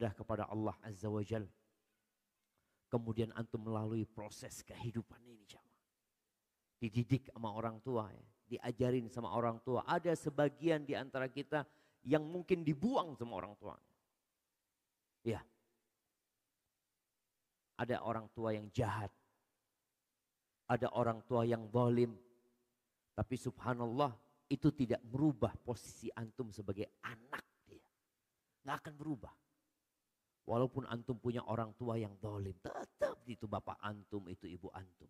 ibadah kepada Allah Azza wa Jal. Kemudian antum melalui proses kehidupan ini jamaah. Dididik sama orang tua ya. Diajarin sama orang tua. Ada sebagian di antara kita yang mungkin dibuang sama orang tua. Ya. Ada orang tua yang jahat. Ada orang tua yang zalim. Tapi subhanallah itu tidak merubah posisi antum sebagai anak dia. Nggak akan berubah. Walaupun antum punya orang tua yang dolim. Tetap itu bapak antum, itu ibu antum.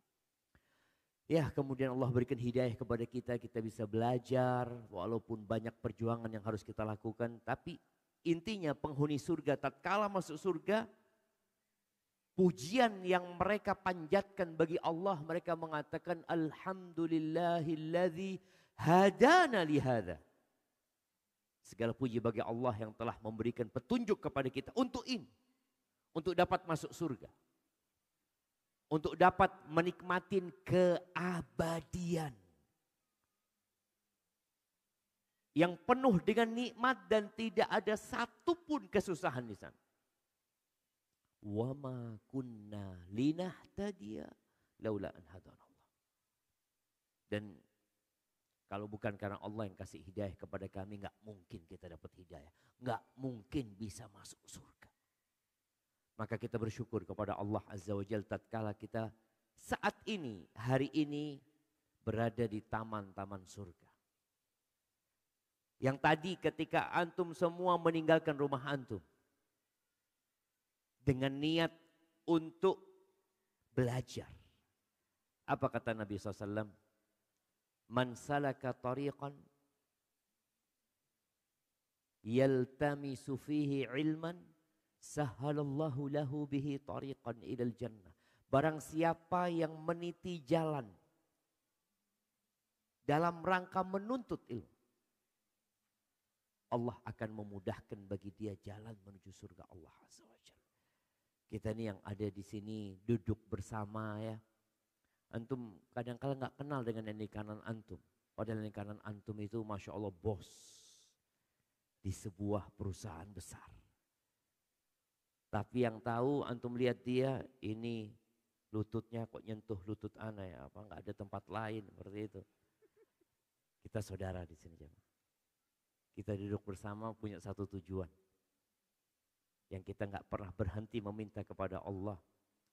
Ya kemudian Allah berikan hidayah kepada kita, kita bisa belajar walaupun banyak perjuangan yang harus kita lakukan. Tapi intinya penghuni surga tak kalah masuk surga pujian yang mereka panjatkan bagi Allah mereka mengatakan alhamdulillahilladzi hadana lihada Segala puji bagi Allah yang telah memberikan petunjuk kepada kita untuk ini. Untuk dapat masuk surga. Untuk dapat menikmatin keabadian. Yang penuh dengan nikmat dan tidak ada satupun kesusahan di sana. Wama kunna linahtadiya laula an Dan kalau bukan karena Allah yang kasih hidayah kepada kami, nggak mungkin kita dapat hidayah. Nggak mungkin bisa masuk surga. Maka kita bersyukur kepada Allah Azza wa Jal tatkala kita saat ini, hari ini berada di taman-taman surga. Yang tadi ketika antum semua meninggalkan rumah antum. Dengan niat untuk belajar. Apa kata Nabi SAW? man salaka tariqan yaltamisu fihi ilman sahalallahu lahu bihi tariqan ilal jannah. Barang siapa yang meniti jalan dalam rangka menuntut ilmu. Allah akan memudahkan bagi dia jalan menuju surga Allah Azza wa Jalla. Kita ini yang ada di sini duduk bersama ya Antum kadang-kala nggak kenal dengan yang di kanan antum. Padahal yang di kanan antum itu Masya Allah bos. Di sebuah perusahaan besar. Tapi yang tahu antum lihat dia ini lututnya kok nyentuh lutut ana ya apa nggak ada tempat lain seperti itu. Kita saudara di sini jemaah. Kita duduk bersama punya satu tujuan. Yang kita nggak pernah berhenti meminta kepada Allah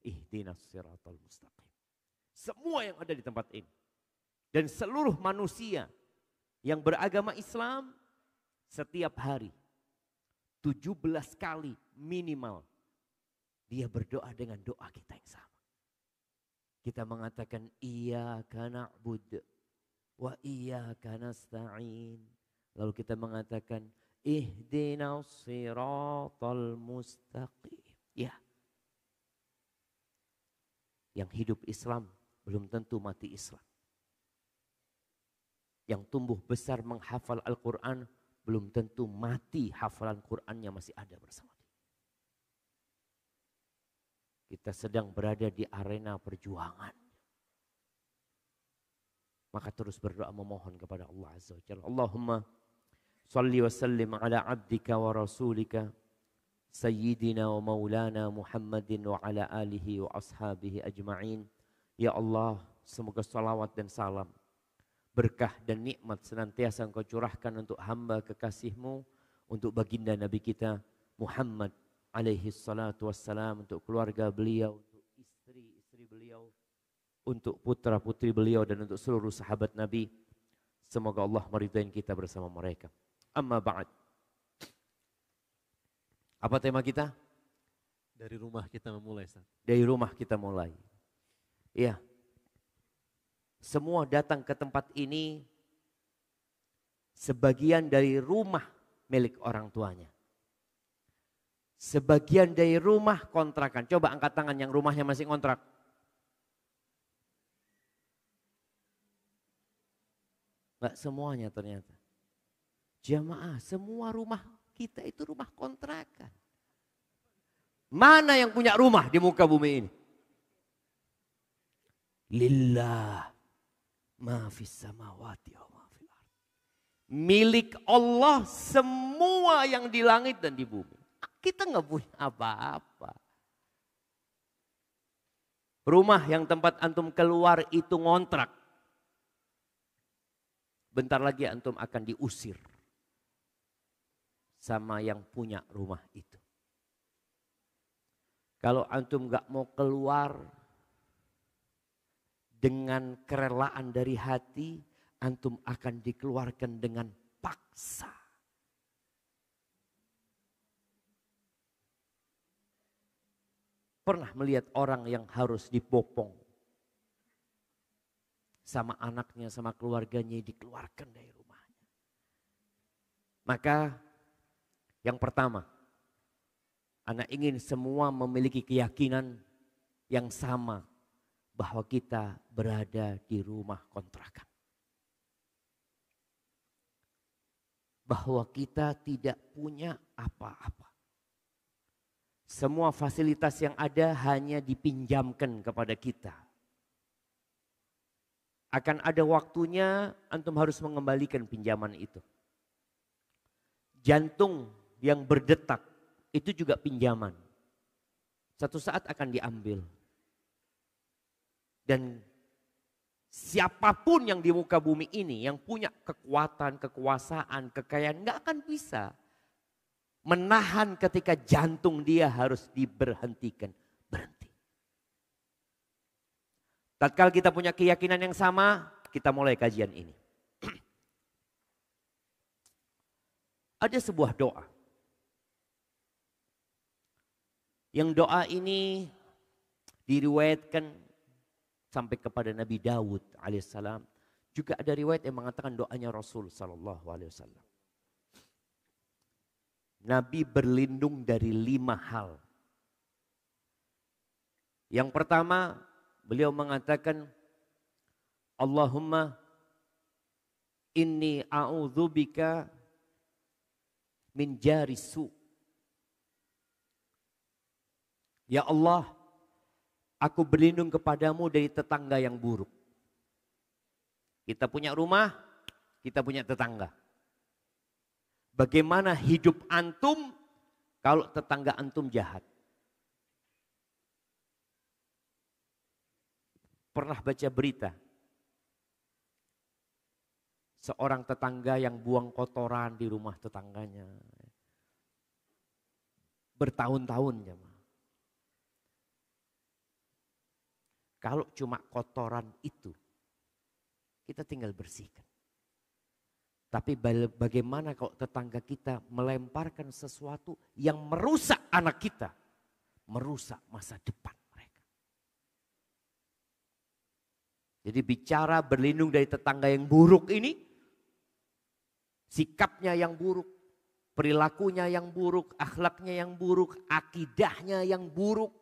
ihdinas siratal mustaqim. Semua yang ada di tempat ini. Dan seluruh manusia yang beragama Islam setiap hari 17 kali minimal dia berdoa dengan doa kita yang sama. Kita mengatakan iya karena na'bud wa karena stain. Lalu kita mengatakan ihdinas siratal mustaqim. Ya. Yang hidup Islam belum tentu mati Islam. Yang tumbuh besar menghafal Al-Quran belum tentu mati hafalan Qurannya masih ada bersama dia. Kita sedang berada di arena perjuangan. Maka terus berdoa memohon kepada Allah Azza wa Jalla. Allahumma salli wa sallim ala abdika wa rasulika sayyidina wa maulana Muhammadin wa ala alihi wa ashabihi ajma'in. Ya Allah, semoga salawat dan salam, berkah dan nikmat senantiasa engkau curahkan untuk hamba kekasihmu, untuk baginda Nabi kita Muhammad alaihi salatu wassalam, untuk keluarga beliau, untuk istri-istri beliau, untuk putra-putri beliau dan untuk seluruh sahabat Nabi. Semoga Allah meridain kita bersama mereka. Amma ba'd. Apa tema kita? Dari rumah kita memulai, Ustaz. Dari rumah kita mulai. Iya. Semua datang ke tempat ini sebagian dari rumah milik orang tuanya. Sebagian dari rumah kontrakan. Coba angkat tangan yang rumahnya masih kontrak. Enggak semuanya ternyata. Jamaah, semua rumah kita itu rumah kontrakan. Mana yang punya rumah di muka bumi ini? Lillah ma fis samawati wa fil Milik Allah semua yang di langit dan di bumi. Kita nggak punya apa-apa. Rumah yang tempat antum keluar itu ngontrak. Bentar lagi antum akan diusir sama yang punya rumah itu. Kalau antum nggak mau keluar, dengan kerelaan dari hati, antum akan dikeluarkan dengan paksa. Pernah melihat orang yang harus dipopong sama anaknya, sama keluarganya dikeluarkan dari rumahnya. Maka yang pertama, anak ingin semua memiliki keyakinan yang sama bahwa kita berada di rumah kontrakan. Bahwa kita tidak punya apa-apa. Semua fasilitas yang ada hanya dipinjamkan kepada kita. Akan ada waktunya antum harus mengembalikan pinjaman itu. Jantung yang berdetak itu juga pinjaman. Satu saat akan diambil dan siapapun yang di muka bumi ini yang punya kekuatan, kekuasaan, kekayaan nggak akan bisa menahan ketika jantung dia harus diberhentikan. Berhenti. Tatkala kita punya keyakinan yang sama, kita mulai kajian ini. Ada sebuah doa. Yang doa ini diriwayatkan sampai kepada Nabi Dawud alaihissalam. Juga ada riwayat yang mengatakan doanya Rasul sallallahu alaihi wasallam. Nabi berlindung dari lima hal. Yang pertama, beliau mengatakan Allahumma inni a'udzubika min jarisu. su. Ya Allah, Aku berlindung kepadamu dari tetangga yang buruk. Kita punya rumah, kita punya tetangga. Bagaimana hidup antum kalau tetangga antum jahat? Pernah baca berita seorang tetangga yang buang kotoran di rumah tetangganya bertahun-tahun ya. Kalau cuma kotoran itu, kita tinggal bersihkan. Tapi bagaimana kalau tetangga kita melemparkan sesuatu yang merusak anak kita, merusak masa depan mereka. Jadi bicara berlindung dari tetangga yang buruk ini, sikapnya yang buruk, perilakunya yang buruk, akhlaknya yang buruk, akidahnya yang buruk,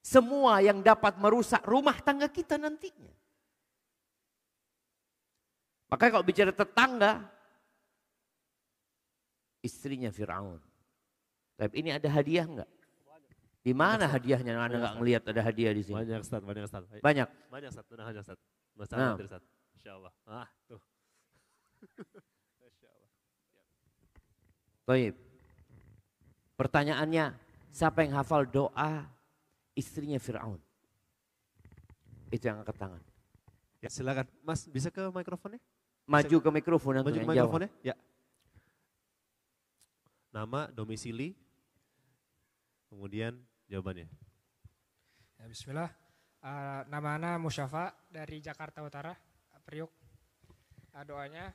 semua yang dapat merusak rumah tangga kita nantinya. Maka kalau bicara tetangga, istrinya Fir'aun. Tapi ini ada hadiah enggak? Di mana hadiahnya? Anda enggak ngelihat ada hadiah di sini? Banyak Ustaz, banyak Ustaz. Banyak. Banyak Ustaz, tenang aja Ustaz. Masalah nah. Ustaz. Insyaallah. Ah, tuh. Baik. Pertanyaannya, siapa yang hafal doa istrinya Fir'aun. Itu yang angkat tangan. Ya silakan. Mas bisa ke mikrofonnya? Maju ke mikrofon. Maju ke mikrofonnya? Ya. Nama, domisili, kemudian jawabannya. Ya, Bismillah. Uh, eh, nama Ana Musyafa dari Jakarta Utara, Priuk. Uh, doanya,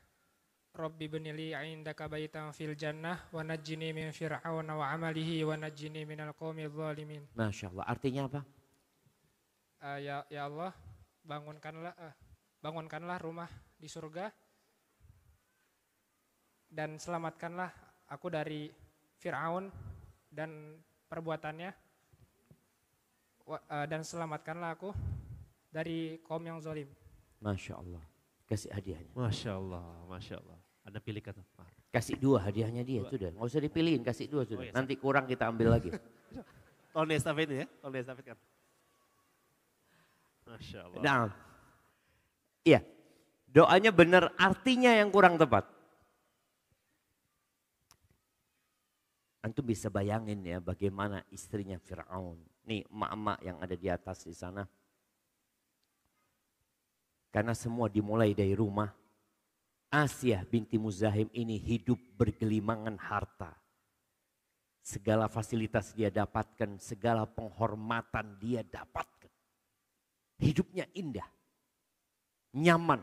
Rabbi benili indaka baitan fil jannah wa najjini min fir'auna wa amalihi wa najjini minal qaumil zalimin. Masya Allah. Artinya apa? Uh, ya, ya Allah, bangunkanlah uh, bangunkanlah rumah di surga dan selamatkanlah aku dari Fir'aun dan perbuatannya uh, dan selamatkanlah aku dari kaum yang zalim. Masya Allah. Kasih hadiahnya. Masya Allah, Masya Allah. Ada pilih kata. Kasih dua hadiahnya dia, dua. sudah. Nggak usah dipilihin, kasih dua sudah. Oh, iya, Nanti kurang kita ambil lagi. Tolong estafet ya, tolong estafet kan. Masya Allah. Nah, iya. Doanya benar, artinya yang kurang tepat. Antum bisa bayangin ya bagaimana istrinya Fir'aun. Nih emak-emak yang ada di atas di sana. Karena semua dimulai dari rumah Asia binti Muzahim ini hidup bergelimangan harta. Segala fasilitas dia dapatkan, segala penghormatan dia dapatkan. Hidupnya indah, nyaman.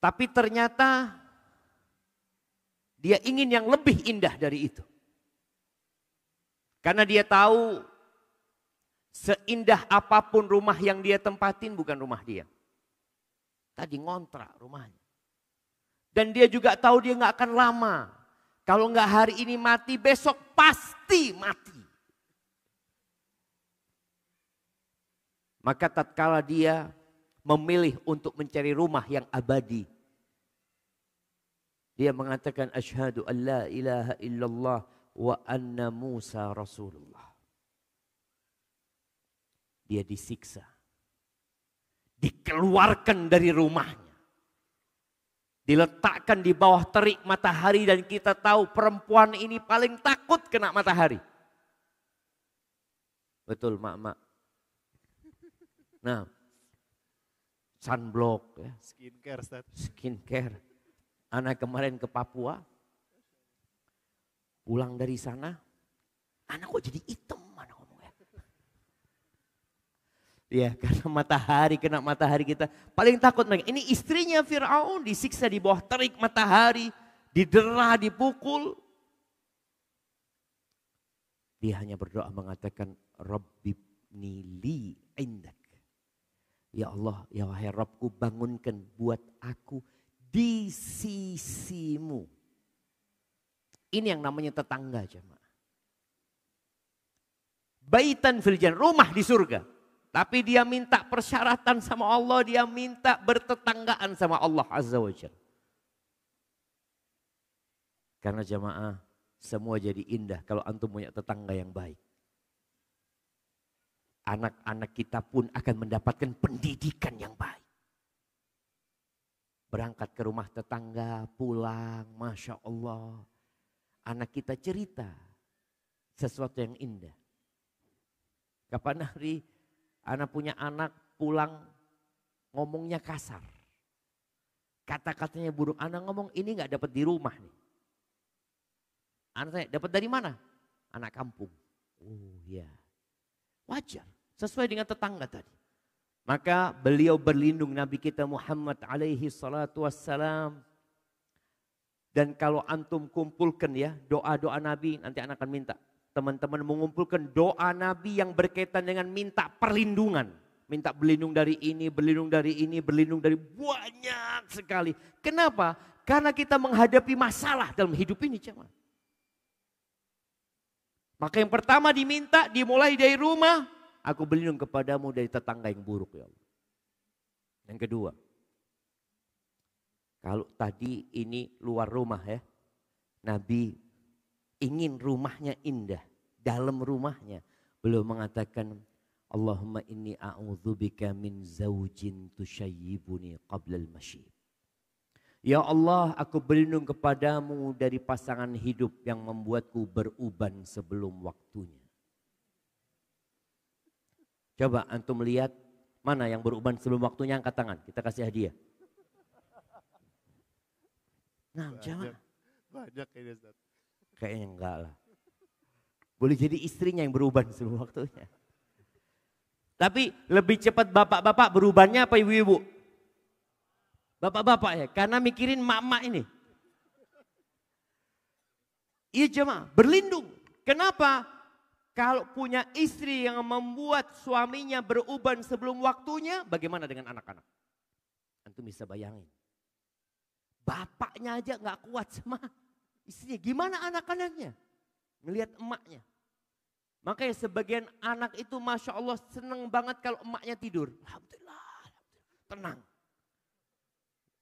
Tapi ternyata dia ingin yang lebih indah dari itu. Karena dia tahu seindah apapun rumah yang dia tempatin bukan rumah dia. Tadi ngontrak rumahnya. Dan dia juga tahu dia nggak akan lama. Kalau nggak hari ini mati, besok pasti mati. Maka tatkala dia memilih untuk mencari rumah yang abadi. Dia mengatakan asyhadu an la ilaha illallah wa anna Musa Rasulullah. Dia disiksa dikeluarkan dari rumahnya. Diletakkan di bawah terik matahari dan kita tahu perempuan ini paling takut kena matahari. Betul mak-mak. Nah, sunblock ya. Skincare Ustaz. Skincare. Anak kemarin ke Papua, pulang dari sana, anak kok jadi hitam. Ya, karena matahari kena matahari kita. Paling takut mereka. Ini istrinya Firaun disiksa di bawah terik matahari, didera, dipukul. Dia hanya berdoa mengatakan, Rabbibni li indak. Ya Allah, ya wahai Rabbku bangunkan buat aku di sisimu. Ini yang namanya tetangga jemaah. Baitan fil rumah di surga tapi dia minta persyaratan sama Allah, dia minta bertetanggaan sama Allah Azza wa Jal. Karena jamaah semua jadi indah kalau antum punya tetangga yang baik. Anak-anak kita pun akan mendapatkan pendidikan yang baik. Berangkat ke rumah tetangga, pulang, Masya Allah. Anak kita cerita sesuatu yang indah. Kapan hari Anak punya anak pulang ngomongnya kasar. Kata-katanya buruk. Anak ngomong ini nggak dapat di rumah nih. Anak saya dapat dari mana? Anak kampung. Oh ya. Wajar. Sesuai dengan tetangga tadi. Maka beliau berlindung Nabi kita Muhammad alaihi salatu wassalam. Dan kalau antum kumpulkan ya doa-doa Nabi nanti anak akan minta teman-teman mengumpulkan doa Nabi yang berkaitan dengan minta perlindungan. Minta berlindung dari ini, berlindung dari ini, berlindung dari banyak sekali. Kenapa? Karena kita menghadapi masalah dalam hidup ini cuman. Maka yang pertama diminta dimulai dari rumah. Aku berlindung kepadamu dari tetangga yang buruk ya Allah. Yang kedua. Kalau tadi ini luar rumah ya. Nabi ingin rumahnya indah dalam rumahnya beliau mengatakan Allahumma inni a'udzubika min zaujin tushayyibuni qabla al-masyib. Ya Allah, aku berlindung kepadamu dari pasangan hidup yang membuatku beruban sebelum waktunya. Coba antum lihat mana yang beruban sebelum waktunya angkat tangan. Kita kasih hadiah. Nah, banyak, jangan. Banyak ini Ustaz. Kayaknya enggak lah. Boleh jadi istrinya yang berubah di waktunya. Tapi lebih cepat bapak-bapak berubahnya apa ibu-ibu? Bapak-bapak ya, karena mikirin mak-mak ini. Iya jemaah, berlindung. Kenapa? Kalau punya istri yang membuat suaminya beruban sebelum waktunya, bagaimana dengan anak-anak? Antum bisa bayangin. Bapaknya aja nggak kuat sama istrinya. Gimana anak-anaknya? Melihat emaknya. Makanya sebagian anak itu Masya Allah seneng banget kalau emaknya tidur. Alhamdulillah, Alhamdulillah. tenang.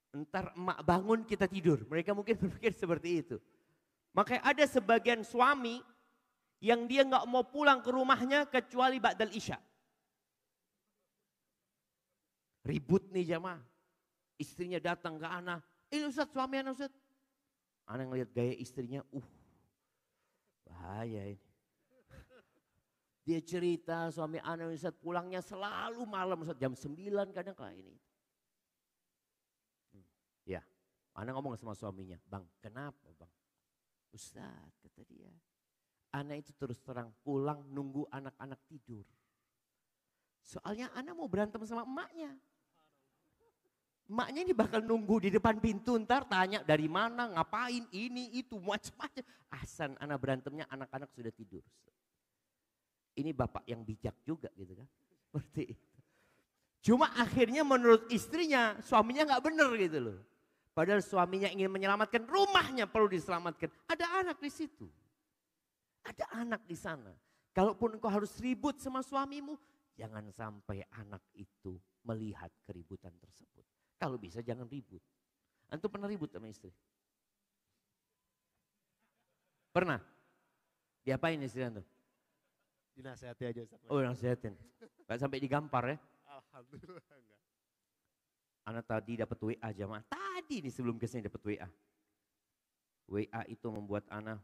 Entar emak bangun kita tidur. Mereka mungkin berpikir seperti itu. Makanya ada sebagian suami yang dia nggak mau pulang ke rumahnya kecuali Ba'dal Isya. Ribut nih jamaah. Istrinya datang ke anak. Ini eh, Ustaz suami anak Ustaz. Anak ngeliat gaya istrinya, uh bahaya ini. Dia cerita suami Ana Ustaz pulangnya selalu malam Ustaz jam 9 kadang kala ini. Hmm, ya, Ana ngomong sama suaminya, "Bang, kenapa, Bang?" Ustaz kata dia, Ana itu terus terang pulang nunggu anak-anak tidur. Soalnya Ana mau berantem sama emaknya. Emaknya ini bakal nunggu di depan pintu ntar tanya dari mana, ngapain, ini, itu, macam-macam. Asan anak berantemnya anak-anak sudah tidur ini bapak yang bijak juga gitu kan. Seperti itu. Cuma akhirnya menurut istrinya suaminya nggak bener gitu loh. Padahal suaminya ingin menyelamatkan rumahnya perlu diselamatkan. Ada anak di situ. Ada anak di sana. Kalaupun engkau harus ribut sama suamimu, jangan sampai anak itu melihat keributan tersebut. Kalau bisa jangan ribut. Antum pernah ribut sama istri? Pernah? Diapain istri antum? Dinasehati aja Ustaz. Oh nasehatin. Enggak sampai digampar ya. Alhamdulillah enggak. Anak tadi dapat WA jemaah. Tadi nih sebelum sini dapat WA. WA itu membuat anak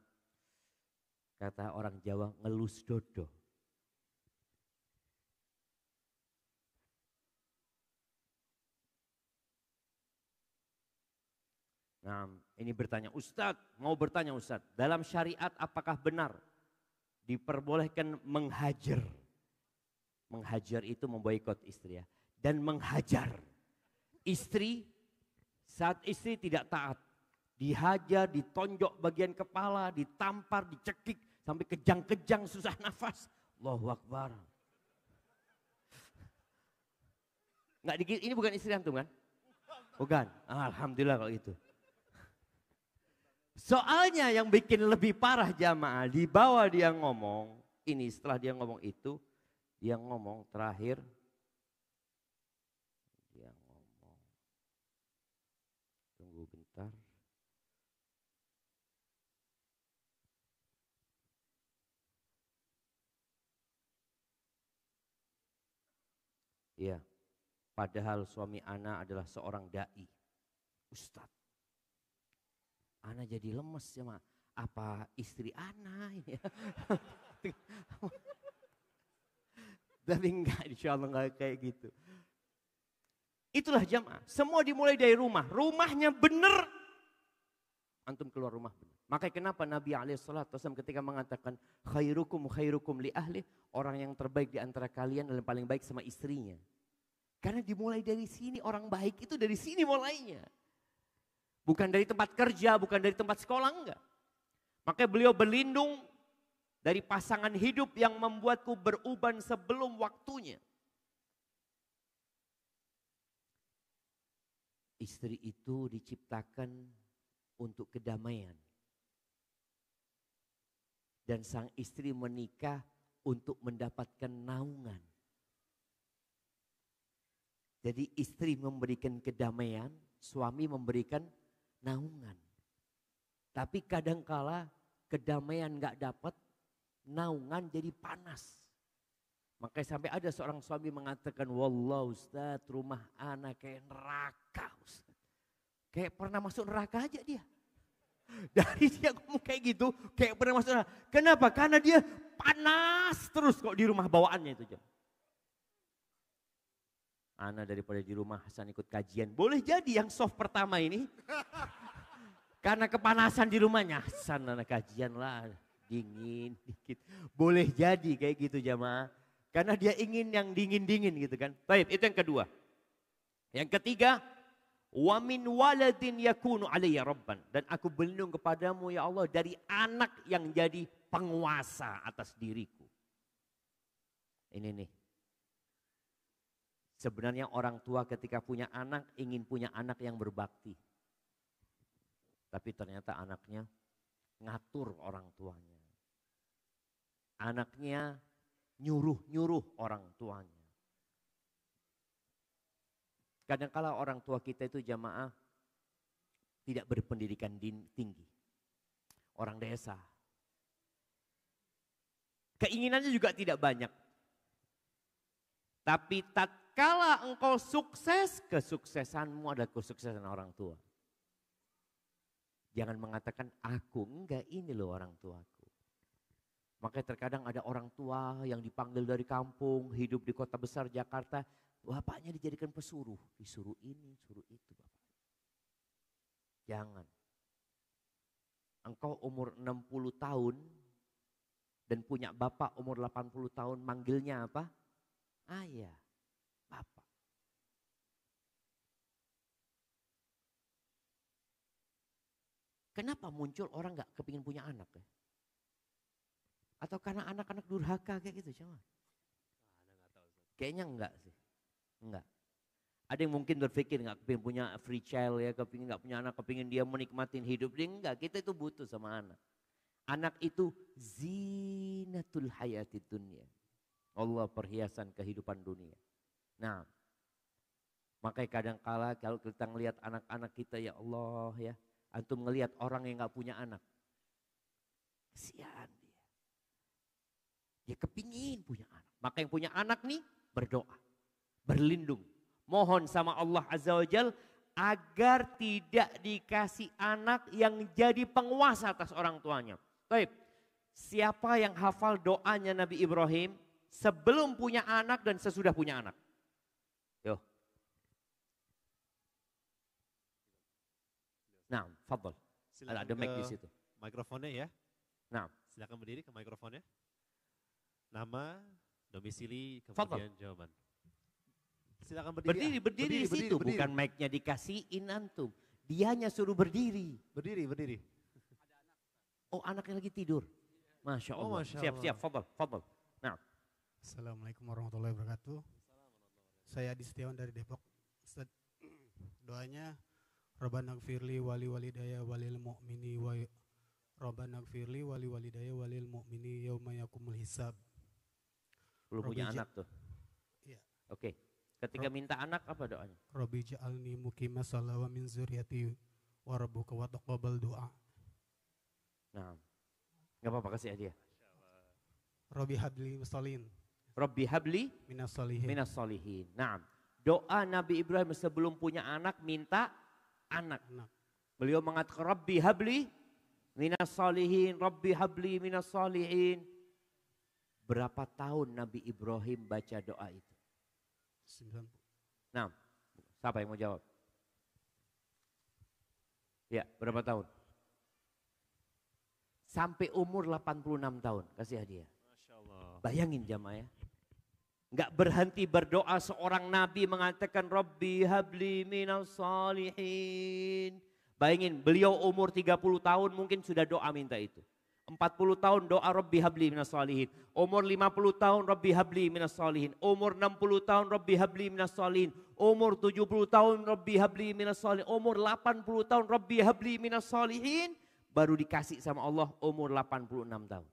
kata orang Jawa ngelus dodo. Nah, ini bertanya, Ustadz, mau bertanya Ustadz, dalam syariat apakah benar diperbolehkan menghajar. Menghajar itu memboikot istri ya. Dan menghajar. Istri saat istri tidak taat. Dihajar, ditonjok bagian kepala, ditampar, dicekik. Sampai kejang-kejang susah nafas. Allahu Akbar. Nggak dikit, ini bukan istri antum kan? Bukan. Alhamdulillah kalau itu. Soalnya yang bikin lebih parah jamaah, di bawah dia ngomong, ini setelah dia ngomong itu, dia ngomong terakhir, dia ngomong, tunggu bentar, Iya. Padahal suami Ana adalah seorang dai, ustadz. Ana jadi lemes ya mak. Apa istri Ana Tapi enggak, insya Allah enggak kayak gitu. Itulah jamaah. Semua dimulai dari rumah. Rumahnya benar. Antum keluar rumah benar. Makanya kenapa Nabi SAW ketika mengatakan khairukum khairukum li ahli. Orang yang terbaik di antara kalian dan paling baik sama istrinya. Karena dimulai dari sini. Orang baik itu dari sini mulainya. Bukan dari tempat kerja, bukan dari tempat sekolah, enggak. Makanya beliau berlindung dari pasangan hidup yang membuatku beruban sebelum waktunya. Istri itu diciptakan untuk kedamaian. Dan sang istri menikah untuk mendapatkan naungan. Jadi istri memberikan kedamaian, suami memberikan naungan. Tapi kadangkala kedamaian gak dapat, naungan jadi panas. Makanya sampai ada seorang suami mengatakan, Wallah Ustaz rumah anak kayak neraka Ustaz. Kayak pernah masuk neraka aja dia. Dari dia ngomong kayak gitu, kayak pernah masuk neraka. Kenapa? Karena dia panas terus kok di rumah bawaannya itu. Jam. Ana daripada di rumah Hasan ikut kajian. Boleh jadi yang soft pertama ini. Karena kepanasan di rumahnya. Hasan anak kajian lah. Dingin dikit. Boleh jadi kayak gitu jamaah. Karena dia ingin yang dingin-dingin gitu kan. Baik itu yang kedua. Yang ketiga. Wa min waladin yakunu alaiya rabban. Dan aku berlindung kepadamu ya Allah dari anak yang jadi penguasa atas diriku. Ini nih Sebenarnya orang tua ketika punya anak ingin punya anak yang berbakti. Tapi ternyata anaknya ngatur orang tuanya. Anaknya nyuruh-nyuruh orang tuanya. Kadangkala orang tua kita itu jamaah tidak berpendidikan tinggi. Orang desa. Keinginannya juga tidak banyak tapi tak tatkala engkau sukses, kesuksesanmu adalah kesuksesan orang tua. Jangan mengatakan aku, enggak ini loh orang tuaku. Makanya terkadang ada orang tua yang dipanggil dari kampung, hidup di kota besar Jakarta, bapaknya dijadikan pesuruh, disuruh ini, suruh itu bapak. Jangan. Engkau umur 60 tahun dan punya bapak umur 80 tahun, manggilnya apa? ayah, bapak. Iya. Kenapa muncul orang nggak kepingin punya anak ya? Atau karena anak-anak durhaka kayak gitu cuman? Kayaknya enggak sih, enggak. Ada yang mungkin berpikir nggak kepingin punya free child ya, kepingin nggak punya anak, kepingin dia menikmati hidup dia enggak. Kita itu butuh sama anak. Anak itu zinatul hayati dunia. Allah perhiasan kehidupan dunia. Nah, makanya kala kalau kita ngelihat anak-anak kita ya Allah ya, antum ngelihat orang yang nggak punya anak, kesian dia. Dia kepingin punya anak. Maka yang punya anak nih berdoa, berlindung, mohon sama Allah Azza wa agar tidak dikasih anak yang jadi penguasa atas orang tuanya. Baik, siapa yang hafal doanya Nabi Ibrahim? sebelum punya anak dan sesudah punya anak. Yo. Nah, fadl. Silakan ada mic di situ. Mikrofonnya ya. Nah, silakan berdiri ke mikrofonnya. Nama, domisili, kemudian fadl. jawaban. Silakan berdiri. Berdiri, ah. berdiri, berdiri di situ, berdiri. bukan mic-nya dikasihin antum. Dianya suruh berdiri. Berdiri, berdiri. Oh, anaknya lagi tidur. Masya oh, Allah. Oh, Masya Allah. Siap, siap, fadl, fadl. Assalamualaikum warahmatullahi wabarakatuh. Saya Adi Setiawan dari Depok. Ustaz, doanya Rabbana firli wali walidaya walil mu'mini wa Rabbana firli wali walidaya walil mu'mini yauma yakumul hisab. Belum punya anak tuh. Iya. Oke. Ketika minta anak apa doanya? Robi ja'alni mukima salawa min zuriyati wa rabbuka wa taqabbal Nah. nggak apa-apa kasih hadiah. Robi hadli mustalin. Rabbi habli minas solihin. Minas solihin. Nah, doa Nabi Ibrahim sebelum punya anak minta anak. anak. Beliau mengatakan Rabbi habli minas solihin, Rabbi habli minas solihin. Berapa tahun Nabi Ibrahim baca doa itu? 90. Nah, siapa yang mau jawab? Ya, berapa tahun? Sampai umur 86 tahun, kasih hadiah. Bayangin jamaah ya. Enggak berhenti berdoa seorang nabi mengatakan Rabbi habli minal salihin. Bayangin beliau umur 30 tahun mungkin sudah doa minta itu. 40 tahun doa Rabbi habli minal salihin. Umur 50 tahun Rabbi habli minal salihin. Umur 60 tahun Rabbi habli minal salihin. Umur 70 tahun Rabbi habli minal salihin. Umur 80 tahun Rabbi habli minal salihin. Baru dikasih sama Allah umur 86 tahun.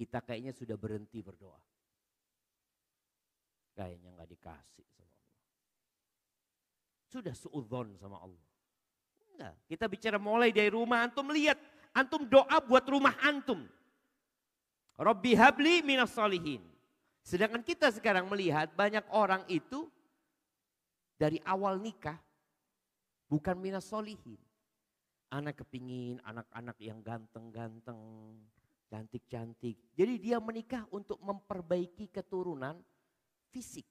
Kita kayaknya sudah berhenti berdoa kayaknya nggak dikasih sama Sudah suudzon sama Allah. Enggak, kita bicara mulai dari rumah antum lihat, antum doa buat rumah antum. Robbi habli minas solihin. Sedangkan kita sekarang melihat banyak orang itu dari awal nikah bukan minas solihin. Anak kepingin anak-anak yang ganteng-ganteng, cantik-cantik. Jadi dia menikah untuk memperbaiki keturunan fisik.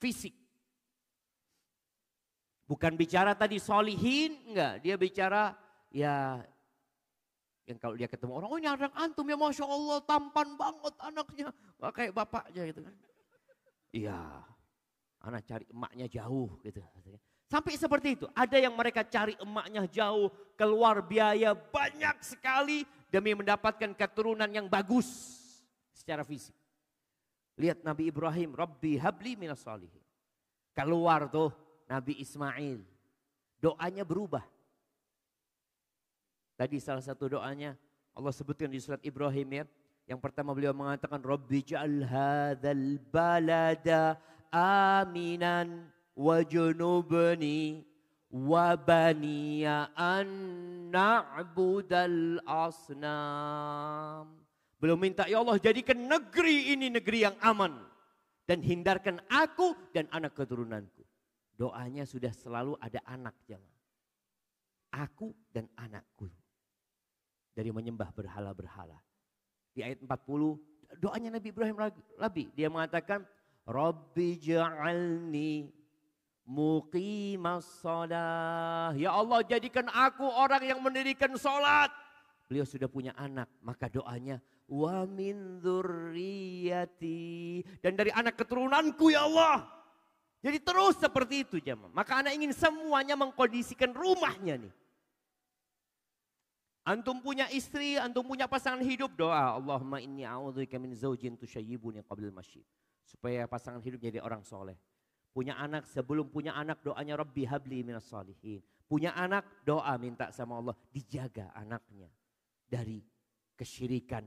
Fisik. Bukan bicara tadi solihin, enggak. Dia bicara ya yang kalau dia ketemu orang, oh ini antum ya Masya Allah tampan banget anaknya. Wah, kayak bapaknya gitu kan. Iya, anak cari emaknya jauh gitu. Sampai seperti itu. Ada yang mereka cari emaknya jauh, keluar biaya banyak sekali demi mendapatkan keturunan yang bagus secara fisik. Lihat Nabi Ibrahim, Rabbi habli minas salihin. Keluar tuh Nabi Ismail. Doanya berubah. Tadi salah satu doanya Allah sebutkan di surat Ibrahim ya. Yang pertama beliau mengatakan Rabbi ja'al hadzal balada aminan wa Junubni wa baniya an na'budal asnam. Beliau minta, ya Allah jadikan negeri ini negeri yang aman. Dan hindarkan aku dan anak keturunanku. Doanya sudah selalu ada anak jangan. Aku dan anakku. Dari menyembah berhala-berhala. Di ayat 40, doanya Nabi Ibrahim Labi. Dia mengatakan, Rabbi ja'alni muqimah sholat. Ya Allah jadikan aku orang yang mendirikan sholat. Beliau sudah punya anak, maka doanya wa min dzurriyyati dan dari anak keturunanku ya Allah. Jadi terus seperti itu jemaah. Maka anak ingin semuanya mengkondisikan rumahnya nih. Antum punya istri, antum punya pasangan hidup, doa Allahumma inni a'udzubika min zaujin yang qabla masyid. Supaya pasangan hidup jadi orang soleh. Punya anak, sebelum punya anak doanya Rabbi habli minas salihin. Punya anak, doa minta sama Allah. Dijaga anaknya dari kesyirikan,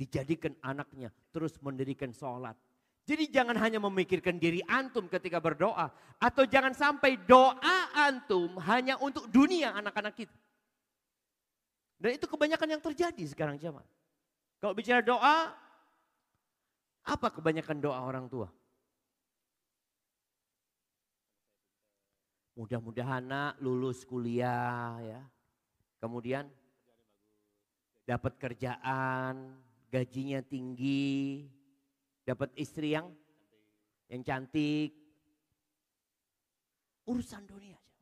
dijadikan anaknya, terus mendirikan sholat. Jadi jangan hanya memikirkan diri antum ketika berdoa. Atau jangan sampai doa antum hanya untuk dunia anak-anak kita. Dan itu kebanyakan yang terjadi sekarang zaman. Kalau bicara doa, apa kebanyakan doa orang tua? Mudah-mudahan anak lulus kuliah ya. Kemudian dapat kerjaan, gajinya tinggi, dapat istri yang yang cantik. Urusan dunia aja.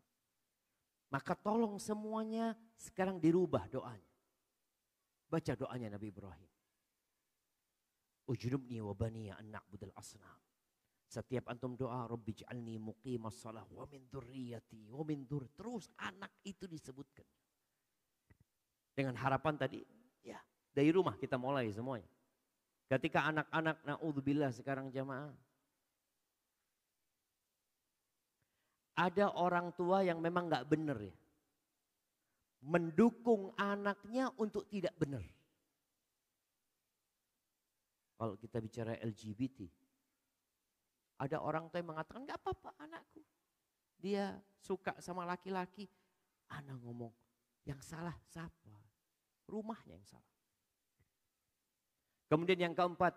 Maka tolong semuanya sekarang dirubah doanya. Baca doanya Nabi Ibrahim. Ujudubni wa baniya anak budal asnam. Setiap antum doa, Rabbi ja'alni muqimah salah wa min durriyati wa min dur Terus anak itu disebutkan. Dengan harapan tadi, ya dari rumah kita mulai semuanya. Ketika anak-anak naudzubillah sekarang jamaah. Ada orang tua yang memang nggak benar ya. Mendukung anaknya untuk tidak benar. Kalau kita bicara LGBT, ada orang tua yang mengatakan nggak apa-apa anakku. Dia suka sama laki-laki. Anak ngomong yang salah siapa? Rumahnya yang salah. Kemudian yang keempat,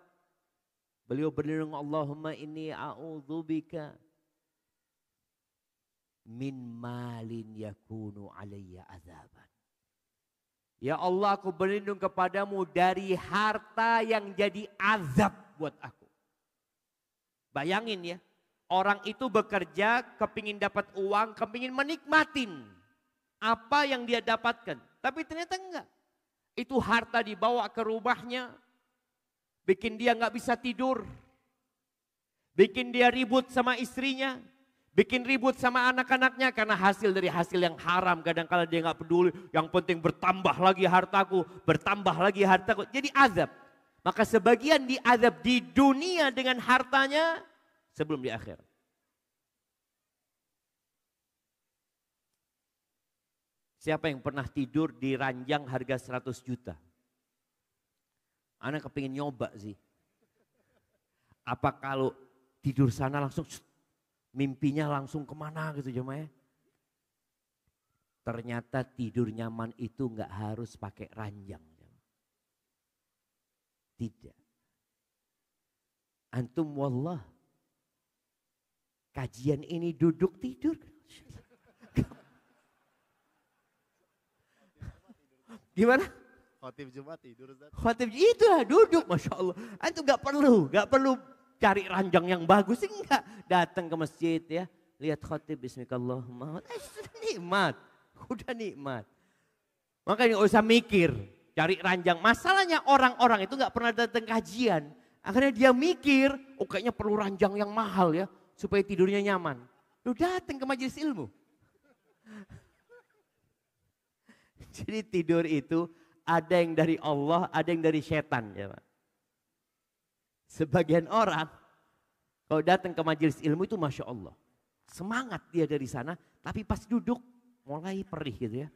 beliau berlindung Allahumma ini a'udzubika min malin yakunu alayya azaban. Ya Allah aku berlindung kepadamu dari harta yang jadi azab buat aku. Bayangin ya, orang itu bekerja kepingin dapat uang, kepingin menikmatin apa yang dia dapatkan. Tapi ternyata enggak. Itu harta dibawa ke rumahnya, bikin dia nggak bisa tidur, bikin dia ribut sama istrinya, bikin ribut sama anak-anaknya karena hasil dari hasil yang haram. kadang kadang dia nggak peduli, yang penting bertambah lagi hartaku, bertambah lagi hartaku. Jadi azab. Maka sebagian diazab di dunia dengan hartanya sebelum di akhir. Siapa yang pernah tidur di ranjang harga 100 juta? Anak kepingin nyoba sih. Apa kalau tidur sana langsung mimpinya langsung kemana gitu cuma ya. Ternyata tidur nyaman itu nggak harus pakai ranjang. Tidak. Antum wallah. Kajian ini duduk tidur. Gimana? Khotib Jumat tidur Ustaz. itu lah duduk Masya Allah. Antum gak perlu, gak perlu cari ranjang yang bagus enggak. Datang ke masjid ya, lihat khotib bismikallahumma. Eh, sudah nikmat, udah nikmat. Makanya gak usah mikir, cari ranjang. Masalahnya orang-orang itu nggak pernah datang kajian. Akhirnya dia mikir, oh kayaknya perlu ranjang yang mahal ya, supaya tidurnya nyaman. Lu datang ke majelis ilmu. Jadi tidur itu ada yang dari Allah, ada yang dari setan. Ya, Sebagian orang kalau datang ke majelis ilmu itu masya Allah. Semangat dia dari sana, tapi pas duduk mulai perih gitu ya.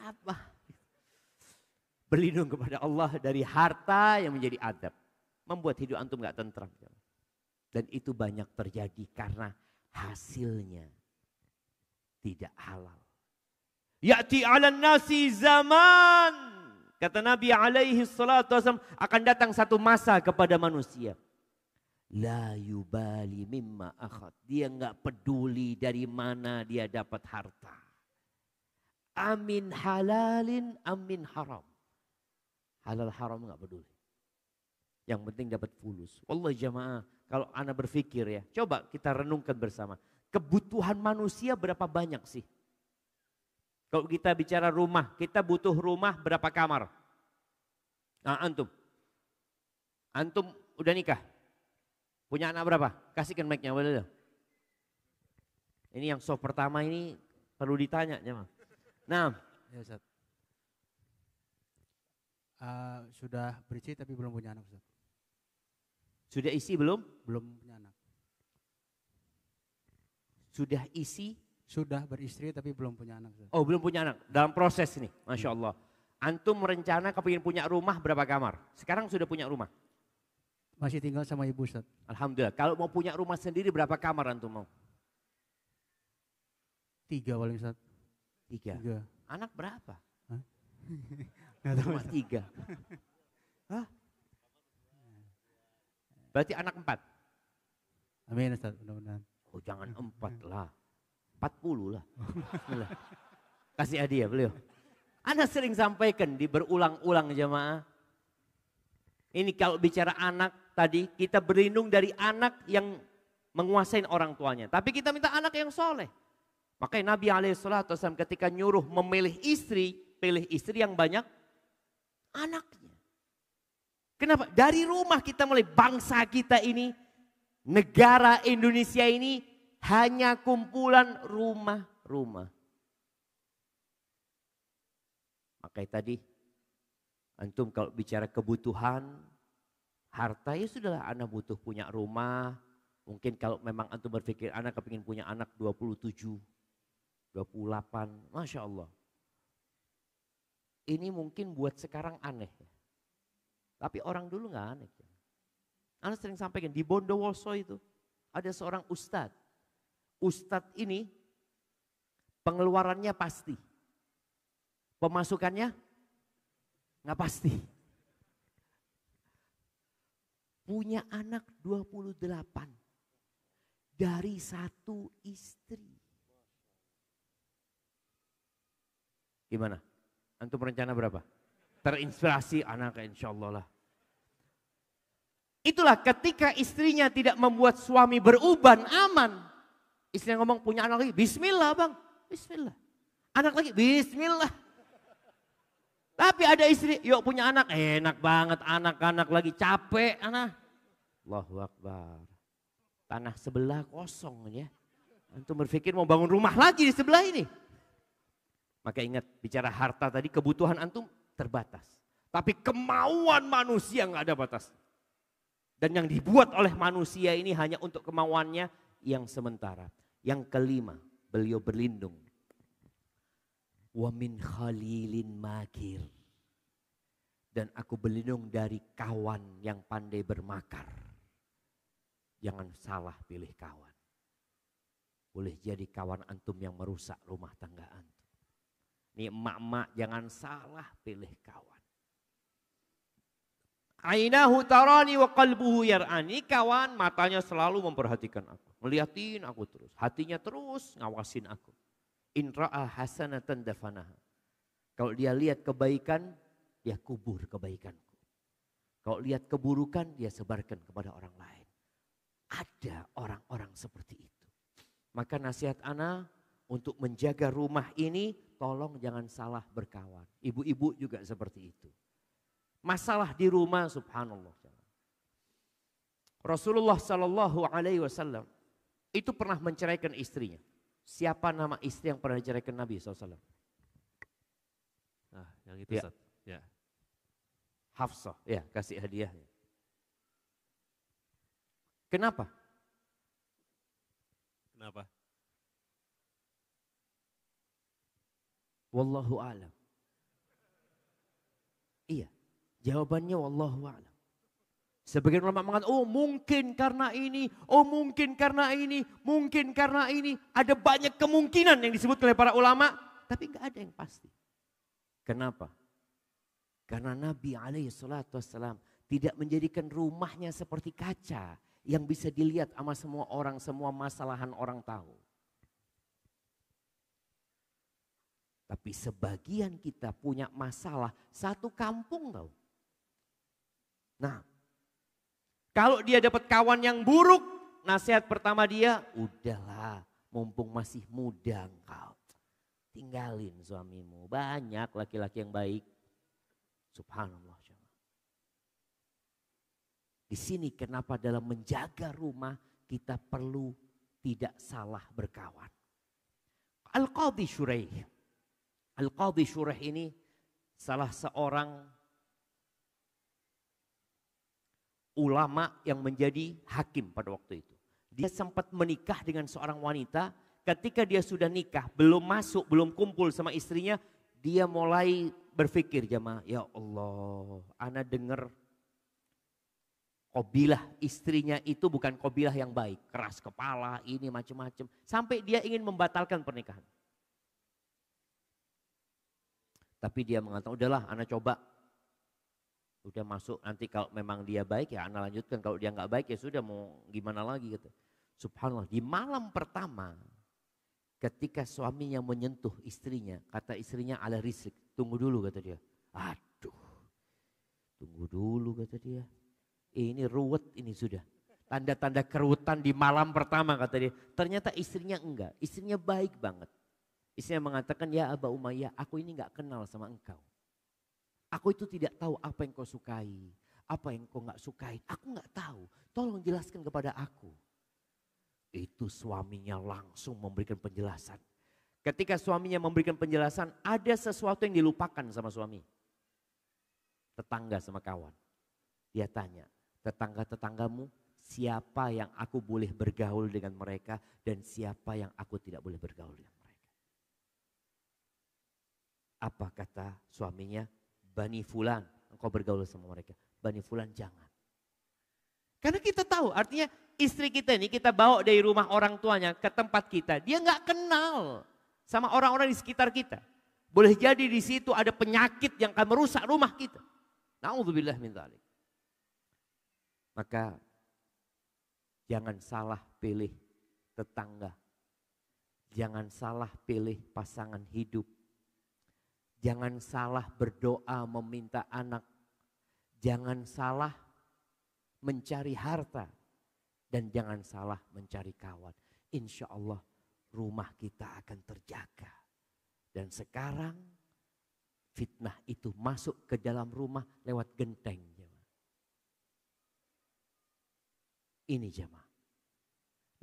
Apa? Berlindung kepada Allah dari harta yang menjadi adab. Membuat hidup antum gak tentram. Ya. Dan itu banyak terjadi karena hasilnya tidak halal. Ya'ti ala nasi zaman Kata Nabi alaihi salatu wasallam akan datang satu masa kepada manusia. La yubali mimma akhad. Dia nggak peduli dari mana dia dapat harta. Amin halalin amin haram. Halal haram nggak peduli. Yang penting dapat fulus. Allah jamaah kalau anak berpikir ya. Coba kita renungkan bersama. Kebutuhan manusia berapa banyak sih? Kalau kita bicara rumah, kita butuh rumah berapa kamar? Nah, antum. Antum udah nikah? Punya anak berapa? Kasihkan mic-nya. Ini yang soft pertama ini perlu ditanya. Nah. Ya, Ustaz. Uh, sudah berisi tapi belum punya anak. Ustaz. Sudah isi belum? Belum punya anak. Sudah isi sudah beristri tapi belum punya anak. Oh belum punya anak, dalam proses nih, Masya Allah. Antum merencana kepingin punya rumah berapa kamar? Sekarang sudah punya rumah? Masih tinggal sama ibu Ustaz. Alhamdulillah, kalau mau punya rumah sendiri berapa kamar Antum mau? Tiga paling Ustaz. Tiga. tiga. Anak berapa? Hah? tiga. Hah? Berarti anak empat? Amin Ustaz, mudah-mudahan. Oh jangan empat lah. 40 lah. lah. Kasih hadiah beliau. Anda sering sampaikan di berulang-ulang jemaah. Ini kalau bicara anak tadi, kita berlindung dari anak yang menguasai orang tuanya. Tapi kita minta anak yang soleh. Makanya Nabi Alaihissalam ketika nyuruh memilih istri, pilih istri yang banyak anaknya. Kenapa? Dari rumah kita mulai bangsa kita ini, negara Indonesia ini hanya kumpulan rumah-rumah. Makanya tadi antum kalau bicara kebutuhan harta ya sudahlah anak butuh punya rumah. Mungkin kalau memang antum berpikir anak kepingin punya anak 27, 28, Masya Allah. Ini mungkin buat sekarang aneh. Ya. Tapi orang dulu nggak aneh. Anak sering sampaikan di Bondowoso itu ada seorang ustadz Ustadz ini pengeluarannya pasti. Pemasukannya nggak pasti. Punya anak 28 dari satu istri. Gimana? Antum rencana berapa? Terinspirasi anak insya Allah lah. Itulah ketika istrinya tidak membuat suami beruban aman. Istri ngomong punya anak lagi, bismillah bang, bismillah. Anak lagi, bismillah. Tapi ada istri, yuk punya anak, enak banget anak-anak lagi capek anak. Allahu Akbar. Tanah sebelah kosong ya. Antum berpikir mau bangun rumah lagi di sebelah ini. Maka ingat bicara harta tadi kebutuhan antum terbatas. Tapi kemauan manusia nggak ada batas. Dan yang dibuat oleh manusia ini hanya untuk kemauannya yang sementara. Yang kelima, beliau berlindung. Wa min khalilin makir. Dan aku berlindung dari kawan yang pandai bermakar. Jangan salah pilih kawan. Boleh jadi kawan antum yang merusak rumah tangga antum. ini emak-emak jangan salah pilih kawan. Ainahu tarani wa qalbuhu yar'ani. Kawan matanya selalu memperhatikan aku. Melihatin aku terus. Hatinya terus ngawasin aku. In ra'a hasanatan dafanaha. Kalau dia lihat kebaikan, dia kubur kebaikanku. Kalau lihat keburukan, dia sebarkan kepada orang lain. Ada orang-orang seperti itu. Maka nasihat Ana untuk menjaga rumah ini, tolong jangan salah berkawan. Ibu-ibu juga seperti itu. Masalah di rumah subhanallah. Rasulullah Shallallahu Alaihi Wasallam itu pernah menceraikan istrinya. Siapa nama istri yang pernah diceraikan Nabi SAW? Nah, yang itu ya. Sat. ya. Hafsah, ya kasih hadiah Kenapa? Kenapa? Wallahu alam. Jawabannya wallahu a'lam. Sebagian ulama mengatakan, oh mungkin karena ini, oh mungkin karena ini, mungkin karena ini. Ada banyak kemungkinan yang disebut oleh para ulama, tapi nggak ada yang pasti. Kenapa? Karena Nabi alaihi salatu wassalam tidak menjadikan rumahnya seperti kaca yang bisa dilihat sama semua orang, semua masalahan orang tahu. Tapi sebagian kita punya masalah satu kampung tahu Nah, kalau dia dapat kawan yang buruk, nasihat pertama dia, udahlah mumpung masih muda engkau. Tinggalin suamimu, banyak laki-laki yang baik. Subhanallah. Di sini kenapa dalam menjaga rumah kita perlu tidak salah berkawan. Al-Qadhi Shureyh. Al-Qadhi Shureyh ini salah seorang ulama yang menjadi hakim pada waktu itu. Dia sempat menikah dengan seorang wanita, ketika dia sudah nikah, belum masuk, belum kumpul sama istrinya, dia mulai berpikir jamaah, ya Allah, ana dengar Kobilah istrinya itu bukan kobilah yang baik, keras kepala, ini macam-macam. Sampai dia ingin membatalkan pernikahan. Tapi dia mengatakan, udahlah anak coba udah masuk nanti kalau memang dia baik ya anda lanjutkan kalau dia nggak baik ya sudah mau gimana lagi gitu subhanallah di malam pertama ketika suaminya menyentuh istrinya kata istrinya ala risik tunggu dulu kata dia aduh tunggu dulu kata dia eh, ini ruwet ini sudah tanda-tanda kerutan di malam pertama kata dia ternyata istrinya enggak istrinya baik banget istrinya mengatakan ya Aba Umayyah aku ini nggak kenal sama engkau Aku itu tidak tahu apa yang kau sukai, apa yang kau nggak sukai. Aku nggak tahu. Tolong jelaskan kepada aku. Itu suaminya langsung memberikan penjelasan. Ketika suaminya memberikan penjelasan, ada sesuatu yang dilupakan sama suami. Tetangga sama kawan. Dia tanya, tetangga-tetanggamu siapa yang aku boleh bergaul dengan mereka dan siapa yang aku tidak boleh bergaul dengan mereka. Apa kata suaminya? Bani Fulan, engkau bergaul sama mereka. Bani Fulan jangan. Karena kita tahu artinya istri kita ini kita bawa dari rumah orang tuanya ke tempat kita. Dia nggak kenal sama orang-orang di sekitar kita. Boleh jadi di situ ada penyakit yang akan merusak rumah kita. Na'udzubillah min dzalik. Maka jangan salah pilih tetangga. Jangan salah pilih pasangan hidup Jangan salah berdoa meminta anak. Jangan salah mencari harta. Dan jangan salah mencari kawan. Insya Allah rumah kita akan terjaga. Dan sekarang fitnah itu masuk ke dalam rumah lewat genteng. Ini jemaah.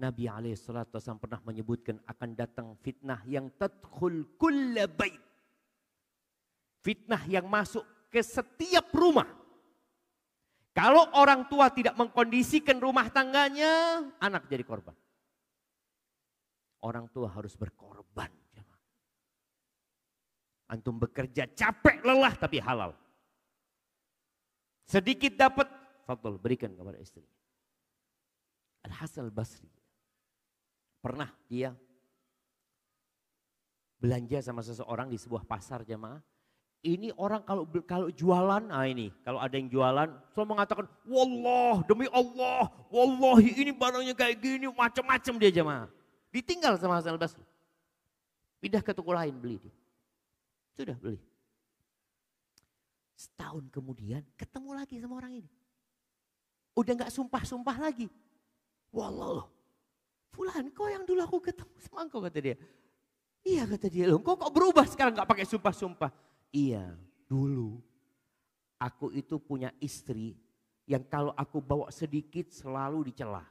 Nabi alaihissalam pernah menyebutkan akan datang fitnah yang tadkhul kulla bait. Fitnah yang masuk ke setiap rumah. Kalau orang tua tidak mengkondisikan rumah tangganya, anak jadi korban. Orang tua harus berkorban. Antum bekerja capek lelah tapi halal. Sedikit dapat, fadl berikan kepada istri. Al Hasan Basri pernah dia belanja sama seseorang di sebuah pasar jemaah ini orang kalau kalau jualan, nah ini kalau ada yang jualan, selalu mengatakan, Wallah demi Allah, Wallahi ini barangnya kayak gini, macam-macam dia jemaah. Ditinggal sama Hasan Basri. Pindah ke toko lain beli dia. Sudah beli. Setahun kemudian ketemu lagi sama orang ini. Udah nggak sumpah-sumpah lagi. Wallah Fulan kau yang dulu aku ketemu sama engkau kata dia. Iya kata dia loh. Kau kok berubah sekarang nggak pakai sumpah-sumpah. Iya, dulu aku itu punya istri yang kalau aku bawa sedikit selalu dicela.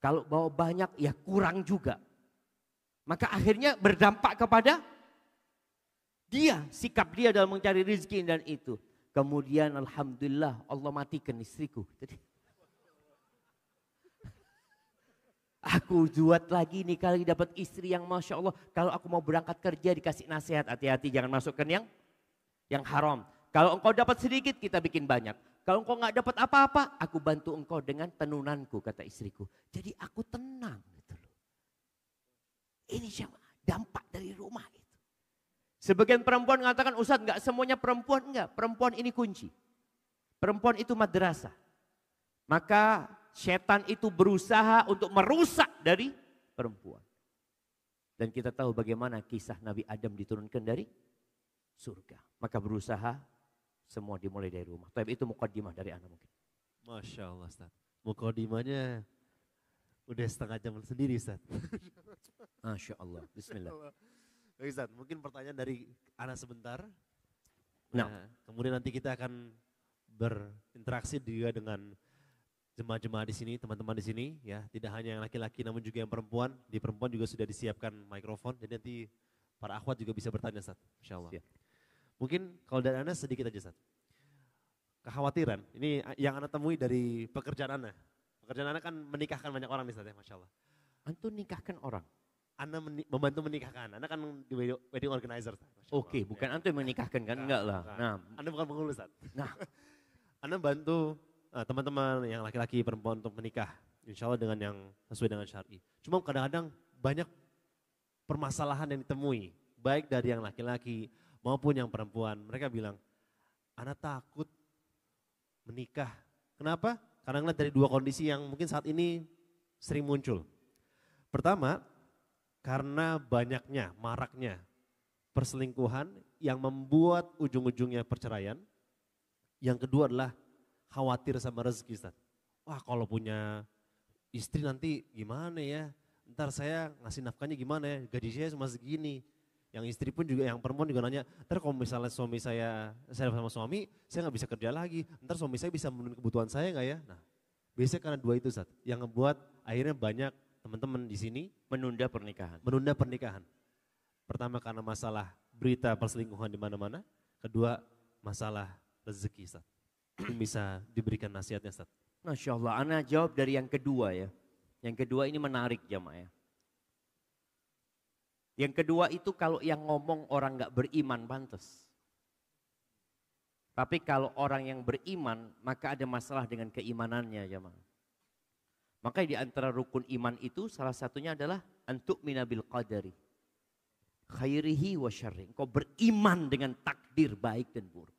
Kalau bawa banyak ya kurang juga. Maka akhirnya berdampak kepada dia, sikap dia dalam mencari rezeki dan itu. Kemudian alhamdulillah Allah matikan istriku. Jadi Aku buat lagi nih kali dapat istri yang masya Allah. Kalau aku mau berangkat kerja dikasih nasihat hati-hati jangan masukkan yang yang haram. Kalau engkau dapat sedikit kita bikin banyak. Kalau engkau nggak dapat apa-apa, aku bantu engkau dengan tenunanku kata istriku. Jadi aku tenang gitu loh. Ini siapa? Dampak dari rumah itu. Sebagian perempuan mengatakan Ustaz nggak semuanya perempuan enggak. Perempuan ini kunci. Perempuan itu madrasah. Maka setan itu berusaha untuk merusak dari perempuan. Dan kita tahu bagaimana kisah Nabi Adam diturunkan dari surga. Maka berusaha semua dimulai dari rumah. Tapi itu mukadimah dari anak mungkin. Masya Allah Ustaz. Mukadimahnya udah setengah jam sendiri Ustaz. Masya Allah. Bismillah. Baik Ustaz, mungkin pertanyaan dari anak sebentar. Nah, nah, kemudian nanti kita akan berinteraksi juga dengan jemaah-jemaah di sini, teman-teman di sini ya, tidak hanya yang laki-laki namun juga yang perempuan. Di perempuan juga sudah disiapkan mikrofon jadi nanti para akhwat juga bisa bertanya Insya Masya Siap. Mungkin kalau dari Anda sedikit aja Sat. Kekhawatiran, ini yang Anda temui dari pekerjaan Anda. Pekerjaan Anda kan menikahkan banyak orang Sat, ya, Masya Allah. Antum nikahkan orang? Anda meni membantu menikahkan. Anda kan di wedding organizer. Oke, okay, bukan ya. yang menikahkan kan? Enggak lah. Nah, Anda bukan pengurus. Nah, Anda bantu Eh, teman-teman yang laki-laki perempuan untuk menikah. Insya Allah dengan yang sesuai dengan syari. Cuma kadang-kadang banyak permasalahan yang ditemui. Baik dari yang laki-laki maupun yang perempuan. Mereka bilang, anak takut menikah. Kenapa? Karena ngeliat dari dua kondisi yang mungkin saat ini sering muncul. Pertama, karena banyaknya, maraknya perselingkuhan yang membuat ujung-ujungnya perceraian. Yang kedua adalah khawatir sama rezeki Ustaz. Wah kalau punya istri nanti gimana ya, ntar saya ngasih nafkahnya gimana ya, gaji saya cuma segini. Yang istri pun juga, yang perempuan juga nanya, ntar kalau misalnya suami saya, saya sama suami, saya nggak bisa kerja lagi, ntar suami saya bisa memenuhi kebutuhan saya nggak ya? Nah, biasanya karena dua itu Ustaz, yang ngebuat akhirnya banyak teman-teman di sini menunda pernikahan. Menunda pernikahan. Pertama karena masalah berita perselingkuhan di mana-mana, kedua masalah rezeki Ustaz bisa diberikan nasihatnya Ustaz. Masya Allah, anak jawab dari yang kedua ya. Yang kedua ini menarik jamaah ya. Yang kedua itu kalau yang ngomong orang gak beriman pantas. Tapi kalau orang yang beriman maka ada masalah dengan keimanannya jamaah. Maka di antara rukun iman itu salah satunya adalah antuk minabil qadari khairihi wa syarri. Kau beriman dengan takdir baik dan buruk.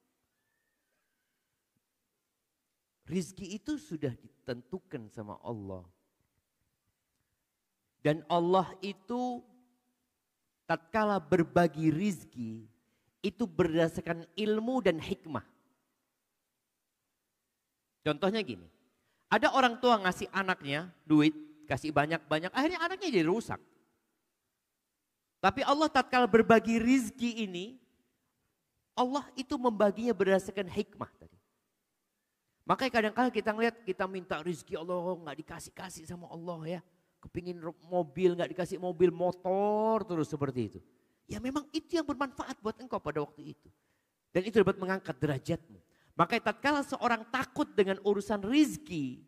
Rizki itu sudah ditentukan sama Allah. Dan Allah itu tatkala berbagi rizki itu berdasarkan ilmu dan hikmah. Contohnya gini, ada orang tua ngasih anaknya duit, kasih banyak-banyak, akhirnya anaknya jadi rusak. Tapi Allah tatkala berbagi rizki ini, Allah itu membaginya berdasarkan hikmah tadi. Makanya kadang-kadang kita ngeliat kita minta rezeki Allah oh, nggak dikasih-kasih sama Allah ya. Kepingin mobil nggak dikasih mobil motor terus seperti itu. Ya memang itu yang bermanfaat buat engkau pada waktu itu. Dan itu dapat mengangkat derajatmu. Makanya tatkala seorang takut dengan urusan rizki.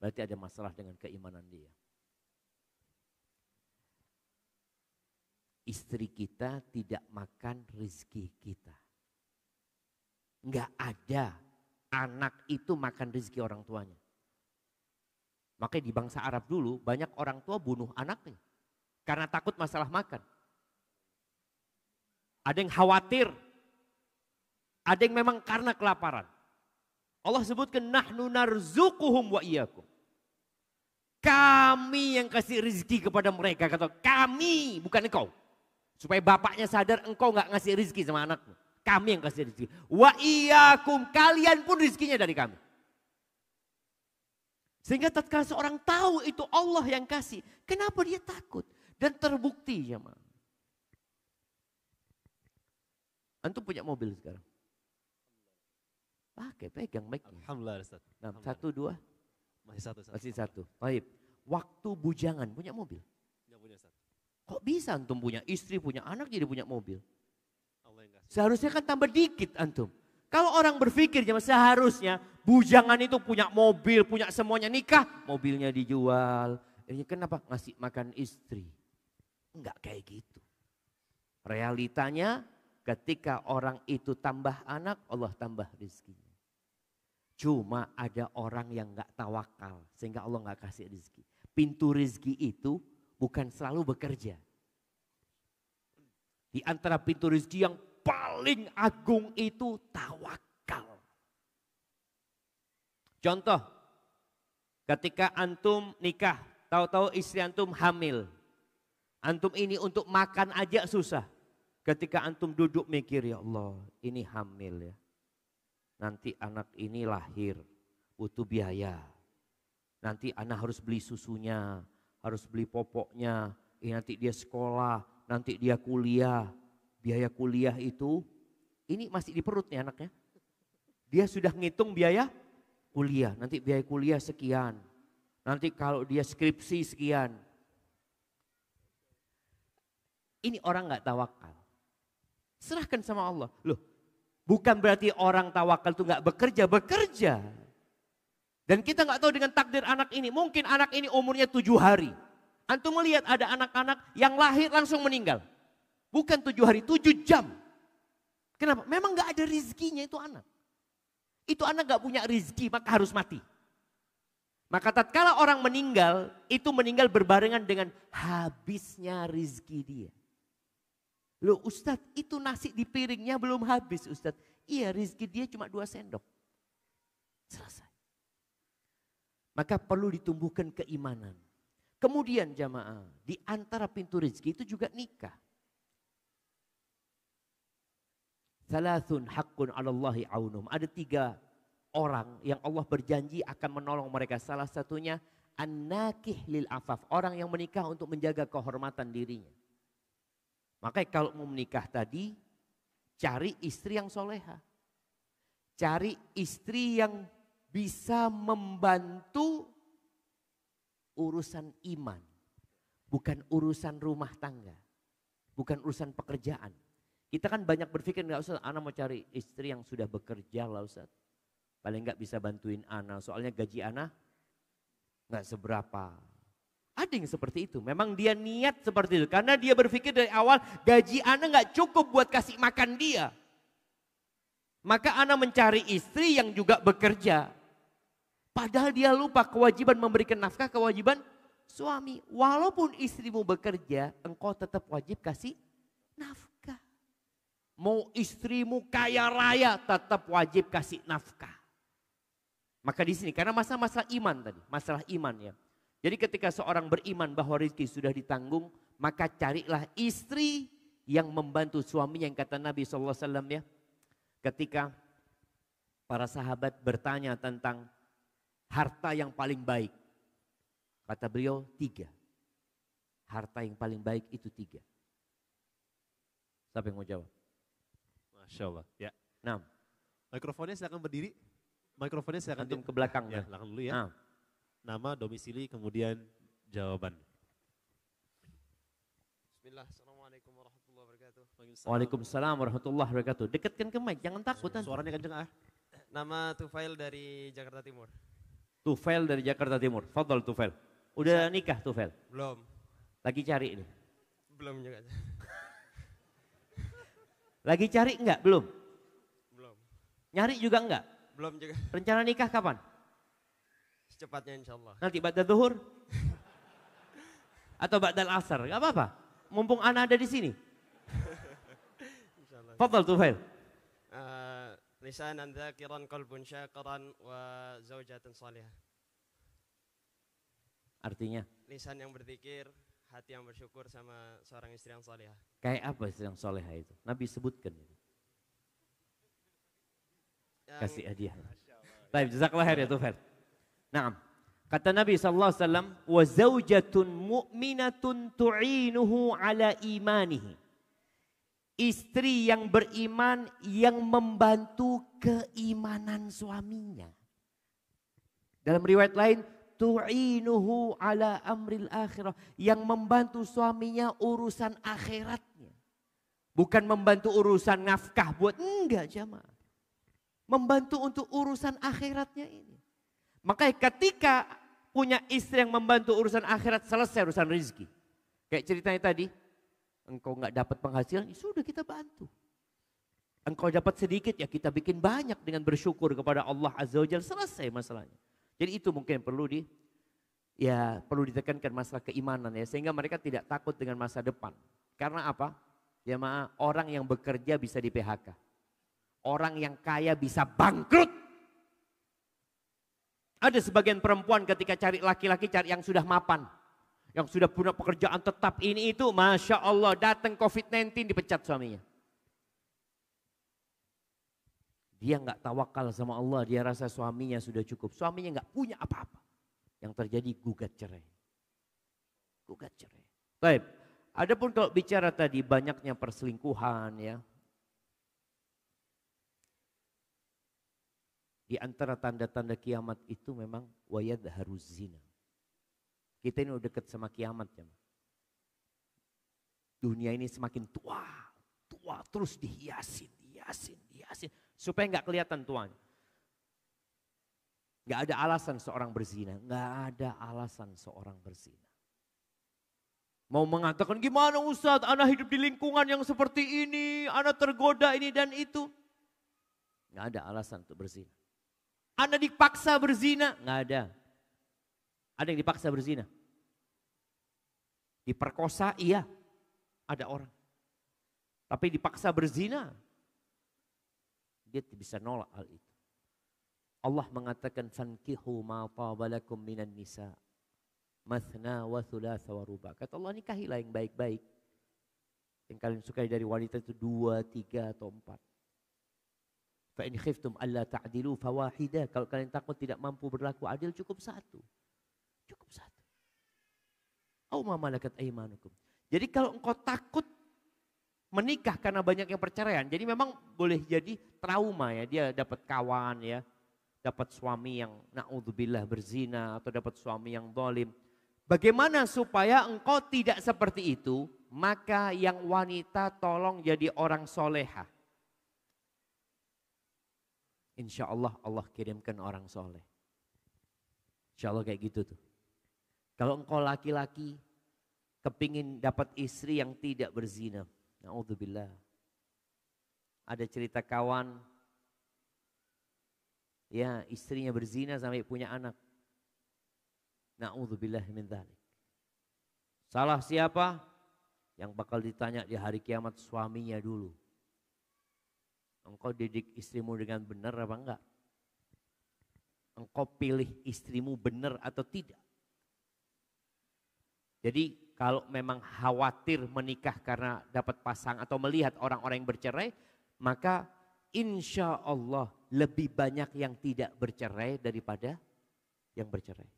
Berarti ada masalah dengan keimanan dia. Istri kita tidak makan rizki kita. Enggak ada anak itu makan rezeki orang tuanya. Makanya di bangsa Arab dulu banyak orang tua bunuh anaknya. Karena takut masalah makan. Ada yang khawatir. Ada yang memang karena kelaparan. Allah sebutkan nahnu narzukuhum wa iyakum. Kami yang kasih rezeki kepada mereka kata kami bukan engkau. Supaya bapaknya sadar engkau nggak ngasih rezeki sama anakmu. Kami yang kasih rezeki. Wa iyakum kalian pun rezekinya dari kami. Sehingga tatkala seorang tahu itu Allah yang kasih, kenapa dia takut? Dan terbukti ya, Ma. Antum punya mobil sekarang? Pakai, pegang mic. Alhamdulillah Ustaz. Nah, satu, dua? Masih satu. Masih satu. Baik. Waktu bujangan punya mobil? punya Ustaz. Kok bisa antum punya istri, punya anak jadi punya mobil? Seharusnya kan tambah dikit antum. Kalau orang berpikir zaman seharusnya bujangan itu punya mobil, punya semuanya nikah, mobilnya dijual. Ini kenapa ngasih makan istri? Enggak kayak gitu. Realitanya ketika orang itu tambah anak, Allah tambah rezekinya. Cuma ada orang yang enggak tawakal sehingga Allah enggak kasih rezeki. Pintu rezeki itu bukan selalu bekerja. Di antara pintu rezeki yang paling agung itu tawakal. Contoh, ketika antum nikah, tahu-tahu istri antum hamil. Antum ini untuk makan aja susah. Ketika antum duduk mikir, ya Allah ini hamil ya. Nanti anak ini lahir, butuh biaya. Nanti anak harus beli susunya, harus beli popoknya, eh, nanti dia sekolah, nanti dia kuliah, biaya kuliah itu, ini masih di perut nih anaknya. Dia sudah ngitung biaya kuliah, nanti biaya kuliah sekian. Nanti kalau dia skripsi sekian. Ini orang nggak tawakal. Serahkan sama Allah. Loh, bukan berarti orang tawakal itu nggak bekerja, bekerja. Dan kita nggak tahu dengan takdir anak ini. Mungkin anak ini umurnya tujuh hari. Antum melihat ada anak-anak yang lahir langsung meninggal. Bukan tujuh hari, tujuh jam. Kenapa? Memang gak ada rizkinya itu anak. Itu anak gak punya rizki maka harus mati. Maka tatkala orang meninggal, itu meninggal berbarengan dengan habisnya rizki dia. Loh Ustadz, itu nasi di piringnya belum habis Ustadz. Iya rizki dia cuma dua sendok. Selesai. Maka perlu ditumbuhkan keimanan. Kemudian jamaah, di antara pintu rizki itu juga nikah. Salasun hakun alallahi aunum. Ada tiga orang yang Allah berjanji akan menolong mereka. Salah satunya anakih lil afaf. Orang yang menikah untuk menjaga kehormatan dirinya. Makanya kalau mau menikah tadi, cari istri yang soleha. Cari istri yang bisa membantu urusan iman. Bukan urusan rumah tangga. Bukan urusan pekerjaan kita kan banyak berpikir, nggak usah Ana mau cari istri yang sudah bekerja lah Ustaz. Paling nggak bisa bantuin anak, soalnya gaji anak nggak seberapa. Ada yang seperti itu, memang dia niat seperti itu. Karena dia berpikir dari awal gaji Ana nggak cukup buat kasih makan dia. Maka Ana mencari istri yang juga bekerja. Padahal dia lupa kewajiban memberikan nafkah, kewajiban suami. Walaupun istrimu bekerja, engkau tetap wajib kasih nafkah. Mau istrimu kaya raya tetap wajib kasih nafkah. Maka di sini karena masalah-masalah iman tadi, masalah iman ya. Jadi ketika seorang beriman bahwa rezeki sudah ditanggung, maka carilah istri yang membantu suaminya yang kata Nabi SAW ya. Ketika para sahabat bertanya tentang harta yang paling baik. Kata beliau tiga. Harta yang paling baik itu tiga. Siapa yang mau jawab? Masya Allah. Ya. Nah. Mikrofonnya silakan berdiri. Mikrofonnya silakan Antum ke belakang. Ya, belakang ya. dulu ya. Nah. Nama, domisili, kemudian jawaban. Bismillah, Assalamualaikum warahmatullahi wabarakatuh. Waalaikumsalam warahmatullahi wabarakatuh. Dekatkan ke mic, jangan takut. Suaranya kenceng ah. Nama Tufail dari Jakarta Timur. Tufail dari Jakarta Timur. Fadol Tufail. Udah nikah Tufail? Belum. Lagi cari ini? Belum juga. Lagi cari enggak? Belum? Belum. Nyari juga enggak? Belum juga. Rencana nikah kapan? Secepatnya insya Allah. Nanti badal duhur? Atau ba'dal asar? Enggak apa-apa. Mumpung anak ada di sini. Fadal Tufail. Eh, lisanan dzakiran kolbun syakiran wa zaujatan salihah. Artinya? Lisan yang berzikir, hati yang bersyukur sama seorang istri yang soleha. Kayak apa istri yang soleha itu? Nabi sebutkan. Yang Kasih hadiah. Baik, jazakallah khair ya Tufel. Naam. Kata Nabi sallallahu alaihi wasallam, "Wa zaujatun mu'minatun tu'inuhu ala imanihi." Istri yang beriman yang membantu keimanan suaminya. Dalam riwayat lain, tu'inuhu ala amril akhirah yang membantu suaminya urusan akhiratnya. Bukan membantu urusan nafkah buat enggak jamaah. Membantu untuk urusan akhiratnya ini. Makanya ketika punya istri yang membantu urusan akhirat selesai urusan rezeki. Kayak ceritanya tadi, engkau nggak dapat penghasilan, ya sudah kita bantu. Engkau dapat sedikit ya kita bikin banyak dengan bersyukur kepada Allah Azza wa Jalla selesai masalahnya. Jadi itu mungkin yang perlu di ya perlu ditekankan masalah keimanan ya sehingga mereka tidak takut dengan masa depan. Karena apa? Ya maaf, orang yang bekerja bisa di PHK. Orang yang kaya bisa bangkrut. Ada sebagian perempuan ketika cari laki-laki cari yang sudah mapan. Yang sudah punya pekerjaan tetap ini itu Masya Allah datang COVID-19 dipecat suaminya. Dia nggak tawakal sama Allah, dia rasa suaminya sudah cukup. Suaminya nggak punya apa-apa. Yang terjadi gugat cerai. Gugat cerai. Baik, adapun kalau bicara tadi banyaknya perselingkuhan ya. Di antara tanda-tanda kiamat itu memang wayad harus zina. Kita ini udah deket sama kiamat ya. Dunia ini semakin tua, tua terus dihiasin, dihiasin, dihiasin. Supaya nggak kelihatan tuan. Nggak ada alasan seorang berzina. Nggak ada alasan seorang berzina. Mau mengatakan gimana Ustadz, anak hidup di lingkungan yang seperti ini, anak tergoda ini dan itu. Nggak ada alasan untuk berzina. Anak dipaksa berzina, nggak ada. Ada yang dipaksa berzina. Diperkosa, iya. Ada orang. Tapi dipaksa berzina, dia bisa nolak hal itu. Allah mengatakan fankihu ma tabalakum minan nisa mathna wa thulatha wa ruba. Kata Allah nikahilah yang baik-baik. Yang kalian sukai dari wanita itu dua, tiga atau empat. Fa in khiftum alla ta'dilu fawahidah. Kalau kalian takut tidak mampu berlaku adil cukup satu. Cukup satu. Au ma malakat aymanukum. Jadi kalau engkau takut menikah karena banyak yang perceraian. Jadi memang boleh jadi trauma ya dia dapat kawan ya, dapat suami yang naudzubillah berzina atau dapat suami yang dolim. Bagaimana supaya engkau tidak seperti itu? Maka yang wanita tolong jadi orang soleha. Insya Allah Allah kirimkan orang soleh. Insya Allah kayak gitu tuh. Kalau engkau laki-laki kepingin dapat istri yang tidak berzina, Na'udzubillah. Ada cerita kawan, ya istrinya berzina sampai punya anak. Na'udzubillah min dhalik. Salah siapa? Yang bakal ditanya di hari kiamat suaminya dulu. Engkau didik istrimu dengan benar apa enggak? Engkau pilih istrimu benar atau tidak? Jadi kalau memang khawatir menikah karena dapat pasang atau melihat orang-orang yang bercerai, maka insya Allah lebih banyak yang tidak bercerai daripada yang bercerai.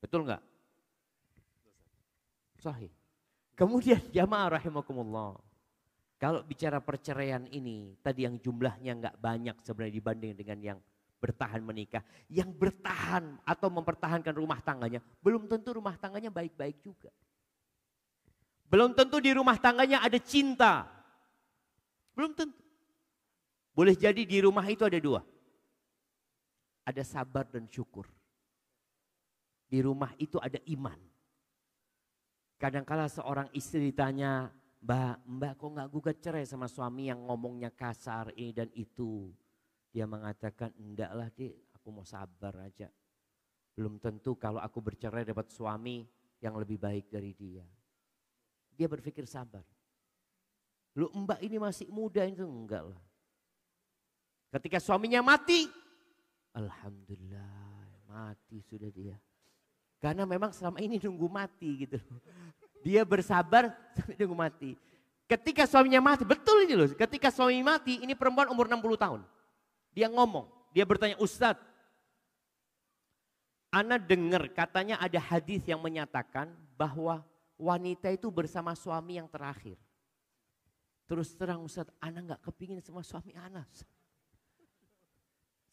Betul nggak? Sahih. Kemudian jamaah rahimakumullah. Kalau bicara perceraian ini, tadi yang jumlahnya nggak banyak sebenarnya dibanding dengan yang bertahan menikah. Yang bertahan atau mempertahankan rumah tangganya, belum tentu rumah tangganya baik-baik juga. Belum tentu di rumah tangganya ada cinta. Belum tentu. Boleh jadi di rumah itu ada dua. Ada sabar dan syukur. Di rumah itu ada iman. Kadangkala seorang istri ditanya, Mbak, mbak kok nggak gugat cerai sama suami yang ngomongnya kasar ini dan itu. Dia mengatakan, "Endaklah, Di, aku mau sabar aja. Belum tentu kalau aku bercerai dapat suami yang lebih baik dari dia." Dia berpikir sabar. Lu mbak ini masih muda itu enggak lah. Ketika suaminya mati, alhamdulillah mati sudah dia. Karena memang selama ini nunggu mati gitu. loh. Dia bersabar sampai nunggu mati. Ketika suaminya mati, betul ini loh. Ketika suami mati, ini perempuan umur 60 tahun. Dia ngomong, dia bertanya, Ustadz, Ana dengar katanya ada hadis yang menyatakan bahwa wanita itu bersama suami yang terakhir. Terus terang Ustadz, Ana nggak kepingin sama suami Ana.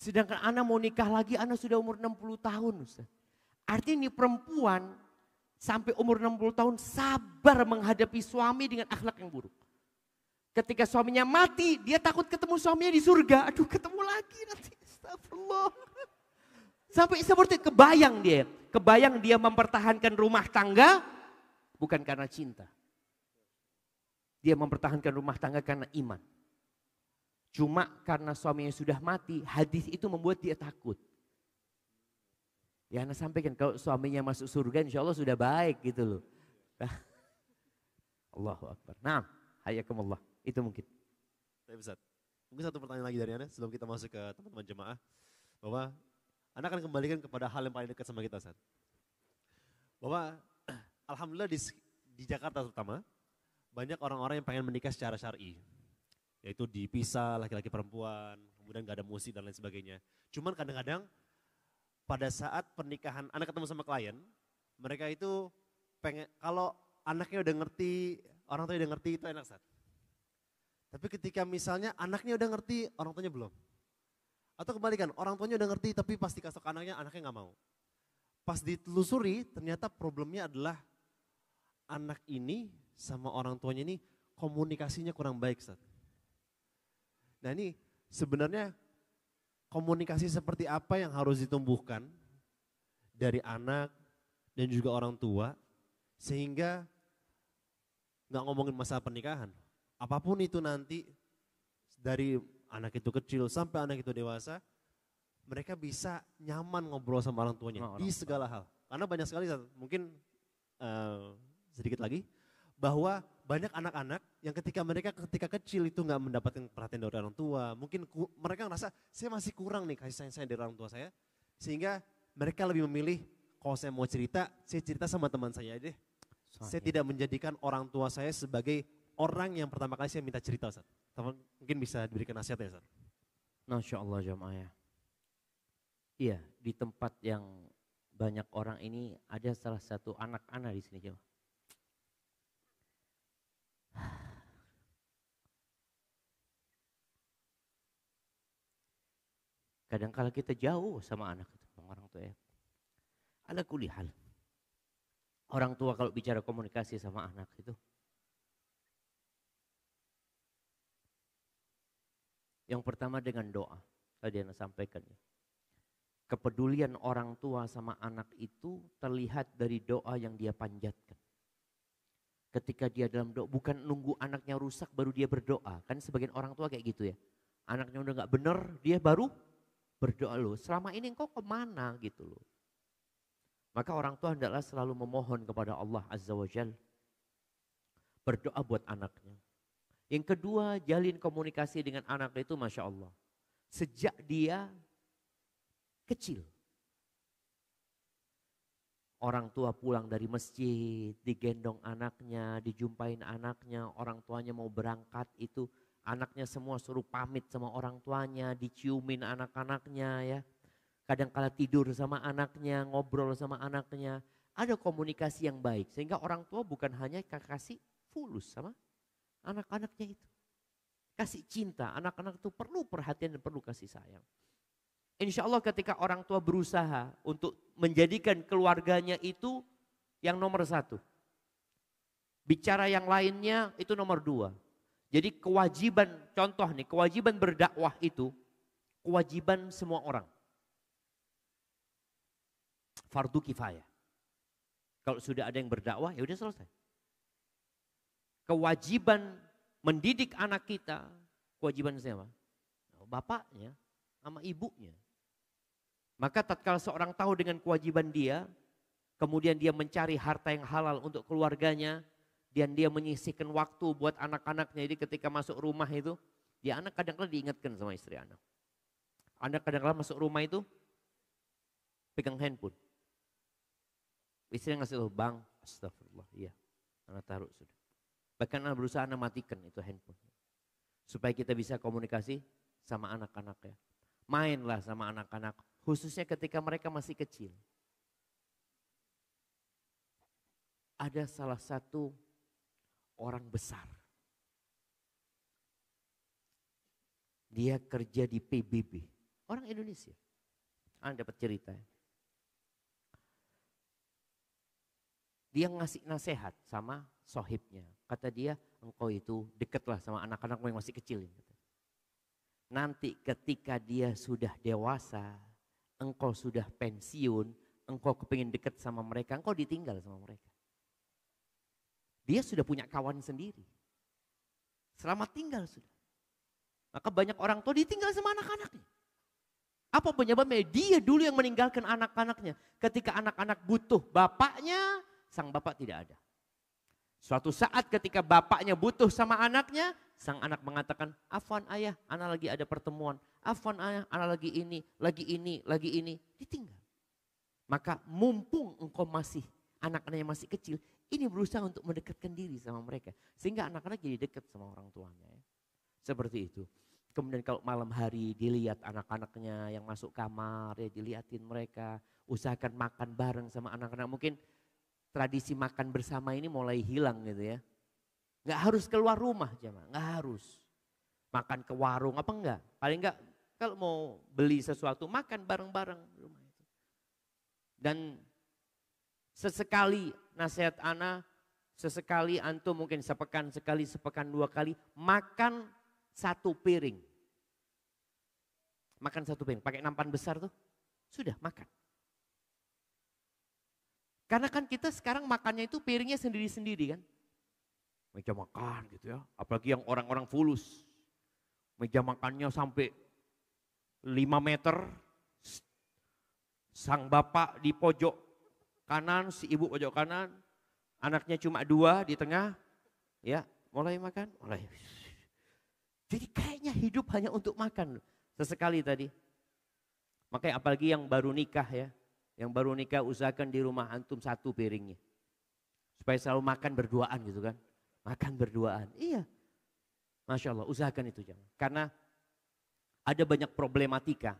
Sedangkan Ana mau nikah lagi, Ana sudah umur 60 tahun Ustadz. Artinya ini perempuan sampai umur 60 tahun sabar menghadapi suami dengan akhlak yang buruk. Ketika suaminya mati, dia takut ketemu suaminya di surga. Aduh ketemu lagi nanti, astagfirullah. Sampai seperti kebayang dia. Kebayang dia mempertahankan rumah tangga bukan karena cinta. Dia mempertahankan rumah tangga karena iman. Cuma karena suaminya sudah mati, hadis itu membuat dia takut. Ya Anda sampaikan kalau suaminya masuk surga insya Allah sudah baik gitu loh. Allahu Akbar. Nah, hayakumullah. Itu mungkin. Tapi besar. Mungkin satu pertanyaan lagi dari Anda sebelum kita masuk ke teman-teman jemaah. Bahwa Anda akan kembalikan kepada hal yang paling dekat sama kita, Ustaz. Bahwa Alhamdulillah di, di Jakarta terutama, banyak orang-orang yang pengen menikah secara syari. Yaitu dipisah laki-laki perempuan, kemudian gak ada musik dan lain sebagainya. Cuman kadang-kadang pada saat pernikahan, anak ketemu sama klien, mereka itu pengen, kalau anaknya udah ngerti, orang tuanya udah ngerti itu enak saat tapi ketika misalnya anaknya udah ngerti, orang tuanya belum. Atau kebalikan, orang tuanya udah ngerti tapi pasti kasih ke anaknya, anaknya nggak mau. Pas ditelusuri, ternyata problemnya adalah anak ini sama orang tuanya ini komunikasinya kurang baik. Nah ini sebenarnya komunikasi seperti apa yang harus ditumbuhkan dari anak dan juga orang tua sehingga nggak ngomongin masalah pernikahan, apapun itu nanti dari anak itu kecil sampai anak itu dewasa, mereka bisa nyaman ngobrol sama orang tuanya di segala hal. Karena banyak sekali mungkin uh, sedikit lagi bahwa banyak anak-anak yang ketika mereka ketika kecil itu nggak mendapatkan perhatian dari orang tua, mungkin ku, mereka ngerasa saya masih kurang nih kasih sayang saya dari orang tua saya, sehingga mereka lebih memilih kalau saya mau cerita, saya cerita sama teman saya aja. Saya tidak menjadikan orang tua saya sebagai orang yang pertama kali saya minta cerita Ustaz? Teman mungkin bisa diberikan nasihat ya Ustaz. Masya Allah jamaah ya. Iya, di tempat yang banyak orang ini ada salah satu anak-anak di sini jamaah. kalau kita jauh sama anak itu, orang tua ya. Ala kulihal. Orang tua kalau bicara komunikasi sama anak itu Yang pertama dengan doa. Tadi saya sampaikan ya. Kepedulian orang tua sama anak itu terlihat dari doa yang dia panjatkan. Ketika dia dalam doa, bukan nunggu anaknya rusak baru dia berdoa. Kan sebagian orang tua kayak gitu ya. Anaknya udah gak bener, dia baru berdoa loh. Selama ini engkau kemana gitu loh. Maka orang tua hendaklah selalu memohon kepada Allah Azza wa Jal. Berdoa buat anaknya. Yang kedua, jalin komunikasi dengan anak itu Masya Allah. Sejak dia kecil. Orang tua pulang dari masjid, digendong anaknya, dijumpain anaknya, orang tuanya mau berangkat itu. Anaknya semua suruh pamit sama orang tuanya, diciumin anak-anaknya ya. kadang kala tidur sama anaknya, ngobrol sama anaknya. Ada komunikasi yang baik sehingga orang tua bukan hanya kasih fulus sama anak-anaknya itu. Kasih cinta, anak-anak itu perlu perhatian dan perlu kasih sayang. Insya Allah ketika orang tua berusaha untuk menjadikan keluarganya itu yang nomor satu. Bicara yang lainnya itu nomor dua. Jadi kewajiban, contoh nih, kewajiban berdakwah itu kewajiban semua orang. Fardu kifayah. Kalau sudah ada yang berdakwah ya udah selesai kewajiban mendidik anak kita, kewajiban siapa? Oh, bapaknya sama ibunya. Maka tatkala seorang tahu dengan kewajiban dia, kemudian dia mencari harta yang halal untuk keluarganya, dan dia menyisihkan waktu buat anak-anaknya. Jadi ketika masuk rumah itu, dia anak kadang-kadang diingatkan sama istri anak. Anak kadang-kadang masuk rumah itu, pegang handphone. Istri ngasih tahu, bang, astagfirullah, iya. Anak taruh sudah. Bahkan anak berusaha anak matikan itu handphone. Supaya kita bisa komunikasi sama anak-anak ya. Mainlah sama anak-anak. Khususnya ketika mereka masih kecil. Ada salah satu orang besar. Dia kerja di PBB. Orang Indonesia. Anda ah, dapat cerita ya. Dia ngasih nasihat sama sohibnya. Kata dia, engkau itu dekatlah sama anak-anakmu yang masih kecil. Nanti ketika dia sudah dewasa, engkau sudah pensiun, engkau kepingin dekat sama mereka, engkau ditinggal sama mereka. Dia sudah punya kawan sendiri. Selamat tinggal sudah. Maka banyak orang tua ditinggal sama anak-anaknya. Apa penyebabnya? Dia dulu yang meninggalkan anak-anaknya. Ketika anak-anak butuh bapaknya, sang bapak tidak ada. Suatu saat ketika bapaknya butuh sama anaknya, sang anak mengatakan, Afwan ayah, anak lagi ada pertemuan. Afwan ayah, anak lagi ini, lagi ini, lagi ini. Ditinggal. Maka mumpung engkau masih, anak-anaknya masih kecil, ini berusaha untuk mendekatkan diri sama mereka. Sehingga anak-anak jadi dekat sama orang tuanya. Ya. Seperti itu. Kemudian kalau malam hari dilihat anak-anaknya yang masuk kamar, ya dilihatin mereka. Usahakan makan bareng sama anak-anak. Mungkin tradisi makan bersama ini mulai hilang gitu ya. Nggak harus keluar rumah jemaah, nggak harus. Makan ke warung apa enggak? Paling enggak kalau mau beli sesuatu makan bareng-bareng di rumah itu. Dan sesekali nasihat Ana, sesekali antum mungkin sepekan sekali, sepekan dua kali, makan satu piring. Makan satu piring, pakai nampan besar tuh, sudah makan. Karena kan kita sekarang makannya itu piringnya sendiri-sendiri kan. Meja makan gitu ya. Apalagi yang orang-orang fulus. Meja makannya sampai 5 meter. Sang bapak di pojok kanan, si ibu pojok kanan. Anaknya cuma dua di tengah. Ya, mulai makan, mulai. Jadi kayaknya hidup hanya untuk makan. Sesekali tadi. Makanya apalagi yang baru nikah ya. Yang baru nikah usahakan di rumah antum satu piringnya. Supaya selalu makan berduaan gitu kan. Makan berduaan. Iya. Masya Allah usahakan itu jangan. Karena ada banyak problematika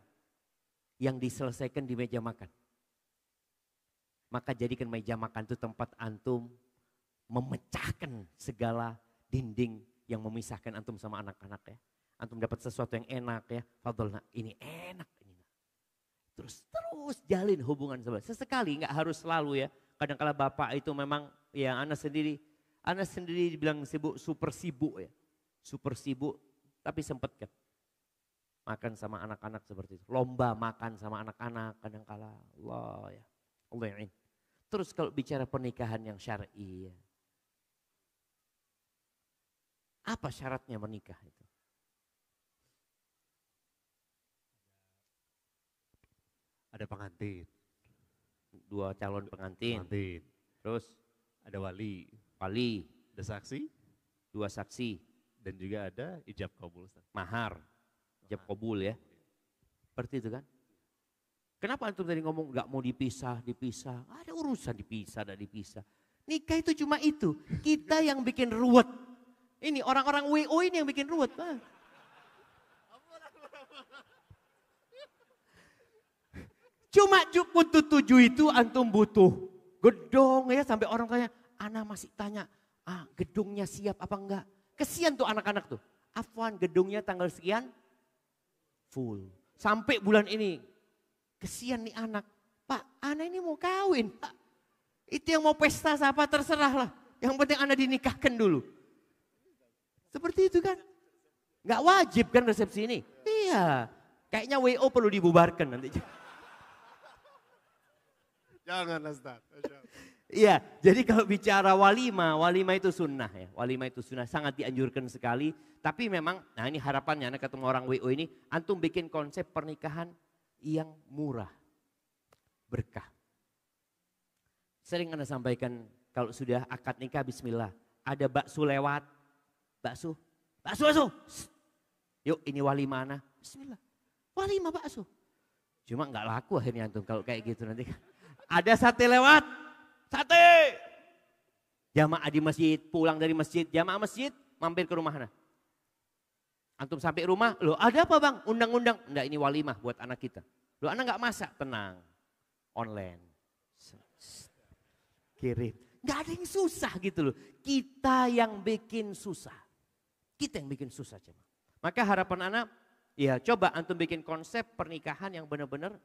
yang diselesaikan di meja makan. Maka jadikan meja makan itu tempat antum memecahkan segala dinding yang memisahkan antum sama anak-anak ya. Antum dapat sesuatu yang enak ya. Fadolna ini enak Terus terus jalin hubungan sama. Sesekali nggak harus selalu ya. kadang kala bapak itu memang ya anak sendiri anak sendiri dibilang sibuk super sibuk ya. Super sibuk tapi sempat kan makan sama anak-anak seperti itu. Lomba makan sama anak-anak kadang kala Allah ya. Allah yang Terus kalau bicara pernikahan yang syar'i ya. Apa syaratnya menikah itu? ada pengantin. Dua calon pengantin. pengantin. Terus ada wali. Wali. Ada saksi? Dua saksi. Dan juga ada ijab kabul. Mahar. Ijab kabul ya. Seperti itu kan? Kenapa antum tadi ngomong nggak mau dipisah, dipisah? Ada urusan dipisah, ada dipisah. Nikah itu cuma itu. Kita yang bikin ruwet. Ini orang-orang WO ini yang bikin ruwet. Bang. Cuma butuh tujuh itu antum butuh gedung ya sampai orang tanya, anak masih tanya, ah gedungnya siap apa enggak? Kesian tuh anak-anak tuh. Afwan gedungnya tanggal sekian full. Sampai bulan ini kesian nih anak. Pak, anak ini mau kawin, Pak. Itu yang mau pesta siapa terserah lah. Yang penting anak dinikahkan dulu. Seperti itu kan. Gak wajib kan resepsi ini? Iya. Kayaknya WO perlu dibubarkan nanti. Jangan Ustaz. Eh, iya, jadi kalau bicara walima, walima itu sunnah ya. Walima itu sunnah, sangat dianjurkan sekali. Tapi memang, nah ini harapannya, anak ketemu orang WO ini, antum bikin konsep pernikahan yang murah, berkah. Sering anda sampaikan kalau sudah akad nikah bismillah, ada bakso lewat, bakso, bakso, bakso. Yuk ini walima mana? Bismillah. walima bakso. Cuma nggak laku akhirnya antum kalau kayak gitu nanti kan ada sate lewat. Sate. Jamaah di masjid, pulang dari masjid, jamaah masjid mampir ke rumah rumahnya. Antum sampai rumah, lo ada apa bang? Undang-undang. Enggak ini walimah buat anak kita. Lo anak nggak masak, tenang. Online. Kirim. Gak ada yang susah gitu loh. Kita yang bikin susah. Kita yang bikin susah cuma. Maka harapan anak, ya coba antum bikin konsep pernikahan yang benar-benar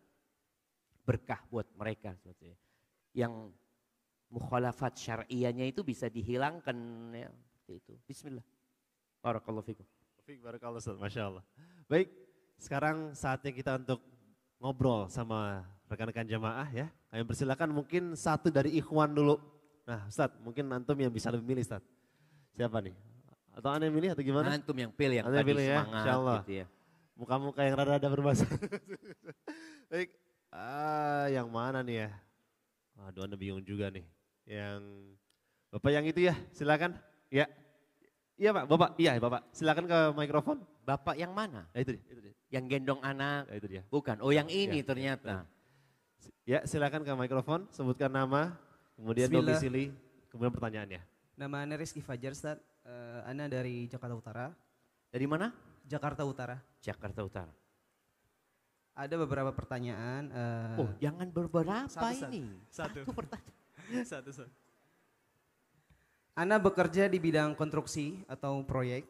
berkah buat mereka. Yang mukhalafat syar'iyahnya itu bisa dihilangkan ya, seperti itu. Bismillah. Barakallahu fikum. Fik barakallahu Ustaz, Masya Allah. Baik, sekarang saatnya kita untuk ngobrol sama rekan-rekan jamaah ya. Kami persilakan mungkin satu dari ikhwan dulu. Nah Ustaz, mungkin antum yang bisa lebih milih Ustaz. Siapa nih? Atau aneh milih atau gimana? Antum yang pilih yang tadi pilih, ya. semangat ya? Insya Allah. gitu ya. Muka-muka yang rada-rada berbahasa Baik, Ah, yang mana nih ya? Aduh, Anda bingung juga nih. Yang Bapak yang itu ya, silakan. Ya. Iya, Pak. Bapak. Iya, Bapak. Silakan ke mikrofon. Bapak yang mana? Ya, itu dia, itu dia. Yang gendong anak. Ya, itu dia. Bukan. Oh, yang ini ya, ternyata. Ya, ya silakan ke mikrofon, sebutkan nama, kemudian domisili, kemudian pertanyaannya. Nama Anda Rizky Fajar, Ustaz. Uh, Anda dari Jakarta Utara. Dari mana? Jakarta Utara. Jakarta Utara. Ada beberapa pertanyaan. Uh, oh, jangan beberapa satu, ini. Satu. Satu pertanyaan. satu, satu. Ana bekerja di bidang konstruksi atau proyek.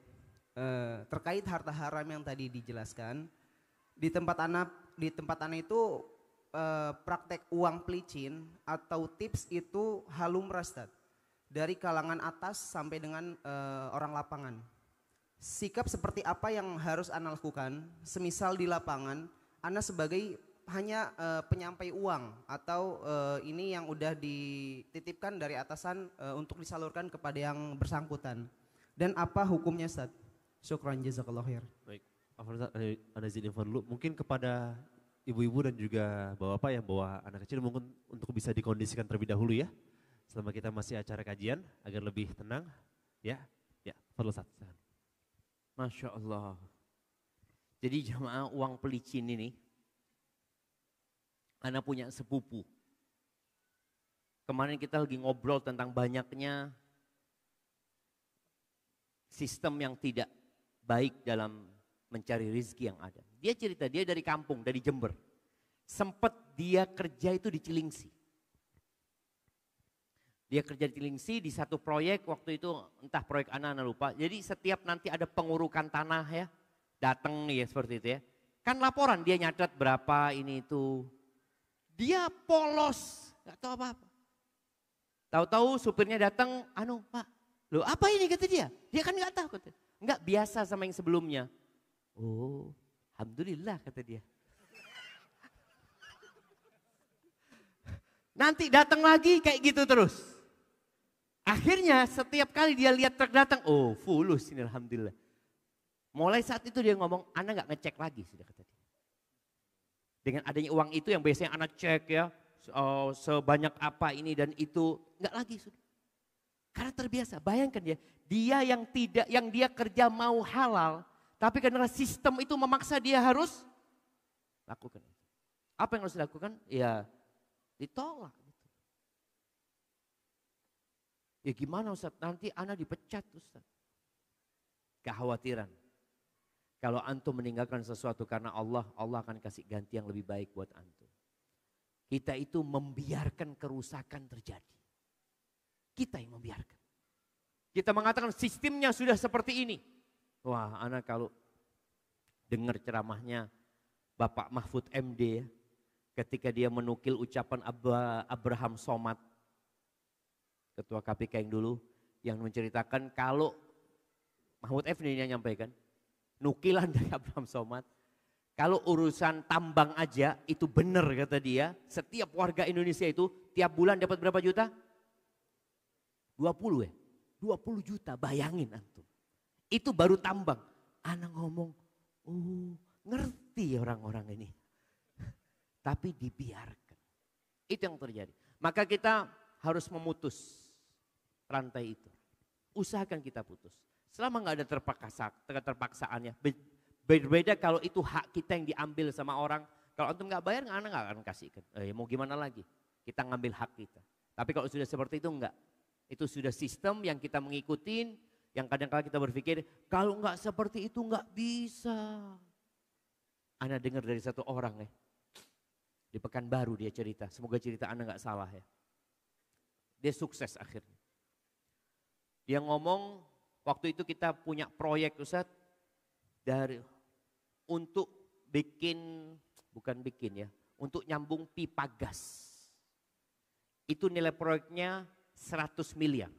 Uh, terkait harta haram yang tadi dijelaskan, di tempat Ana di tempat Ana itu uh, praktek uang pelicin atau tips itu halum rastat dari kalangan atas sampai dengan uh, orang lapangan. Sikap seperti apa yang harus Ana lakukan, semisal di lapangan, Anak sebagai hanya uh, penyampai uang atau uh, ini yang udah dititipkan dari atasan uh, untuk disalurkan kepada yang bersangkutan. Dan apa hukumnya Ustaz? Syukran jazakallah khair. Baik. Ada izin dulu mungkin kepada ibu-ibu dan juga bapak-bapak yang bawa anak kecil mungkin untuk bisa dikondisikan terlebih dahulu ya. Selama kita masih acara kajian agar lebih tenang ya. Ya, perlu Ustaz. Masya Allah. Jadi jamaah uang pelicin ini, karena punya sepupu. Kemarin kita lagi ngobrol tentang banyaknya sistem yang tidak baik dalam mencari rizki yang ada. Dia cerita, dia dari kampung, dari Jember. Sempat dia kerja itu di Cilingsi. Dia kerja di Cilingsi di satu proyek, waktu itu entah proyek anak-anak lupa. Jadi setiap nanti ada pengurukan tanah ya, datang ya seperti itu ya. Kan laporan dia nyatet berapa ini itu. Dia polos, nggak tahu apa-apa. Tahu-tahu supirnya datang, anu pak, lo apa ini kata dia? Dia kan nggak tahu kata. Nggak biasa sama yang sebelumnya. Oh, alhamdulillah kata dia. Nanti datang lagi kayak gitu terus. Akhirnya setiap kali dia lihat truk datang, oh fulus ini alhamdulillah. Mulai saat itu dia ngomong, anak nggak ngecek lagi, sudah kata dia. Dengan adanya uang itu yang biasanya anak cek ya, oh, sebanyak apa ini dan itu, nggak lagi sudah. Karena terbiasa, bayangkan ya, dia yang tidak, yang dia kerja mau halal, tapi karena sistem itu memaksa dia harus lakukan. Apa yang harus dilakukan? Ya ditolak. Gitu. Ya gimana Ustaz? Nanti anak dipecat Ustaz. Kekhawatiran. Kalau antum meninggalkan sesuatu karena Allah, Allah akan kasih ganti yang lebih baik buat antum. Kita itu membiarkan kerusakan terjadi. Kita yang membiarkan. Kita mengatakan sistemnya sudah seperti ini. Wah, anak kalau dengar ceramahnya Bapak Mahfud MD ya, ketika dia menukil ucapan Abraham Somad, ketua KPK yang dulu, yang menceritakan kalau Mahfud MD yang nyampaikan, nukilan dari Abraham Somad, kalau urusan tambang aja itu benar kata dia, setiap warga Indonesia itu tiap bulan dapat berapa juta? 20 ya? 20 juta, bayangin antum. Itu baru tambang. Anak ngomong, oh ngerti orang-orang ini. Tapi dibiarkan. Itu yang terjadi. Maka kita harus memutus rantai itu. Usahakan kita putus. Selama nggak ada terpaksa, terpaksaannya. Berbeda kalau itu hak kita yang diambil sama orang. Kalau antum nggak bayar, nggak anak nggak akan kasihkan. Eh, ya mau gimana lagi? Kita ngambil hak kita. Tapi kalau sudah seperti itu enggak. Itu sudah sistem yang kita mengikuti. yang kadang kala kita berpikir, kalau enggak seperti itu enggak bisa. Anda dengar dari satu orang ya, di pekan baru dia cerita, semoga cerita Anda enggak salah ya. Dia sukses akhirnya. Dia ngomong Waktu itu kita punya proyek Ustaz dari untuk bikin bukan bikin ya, untuk nyambung pipa gas. Itu nilai proyeknya 100 miliar.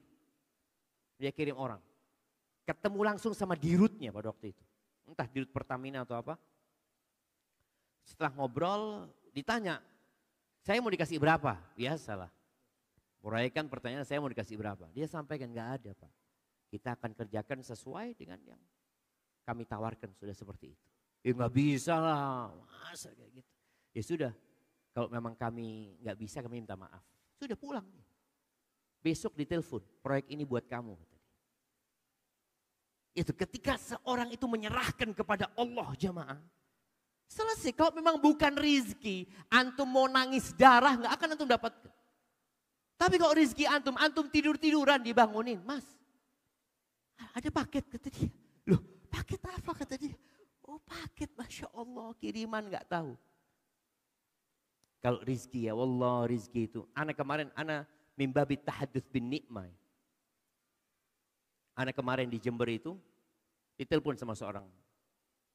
Dia kirim orang. Ketemu langsung sama dirutnya pada waktu itu. Entah dirut Pertamina atau apa. Setelah ngobrol ditanya, saya mau dikasih berapa? Biasalah. Proyek kan pertanyaan saya mau dikasih berapa? Dia sampaikan nggak ada pak. Kita akan kerjakan sesuai dengan yang kami tawarkan sudah seperti itu. Ya nggak bisa lah, masa kayak gitu. Ya sudah, kalau memang kami nggak bisa kami minta maaf. Sudah pulang. Besok ditelepon, proyek ini buat kamu. Itu ketika seorang itu menyerahkan kepada Allah jamaah, Selesai. Kalau memang bukan rizki, antum mau nangis darah nggak akan antum dapatkan. Tapi kalau rizki antum, antum tidur tiduran dibangunin, mas. Ada paket kata dia. Loh paket apa kata dia. Oh paket Masya Allah kiriman gak tahu. Kalau rizki ya Allah rizki itu. Anak kemarin anak mimbabi tahadud bin nikmai. Anak kemarin di Jember itu ditelepon sama seorang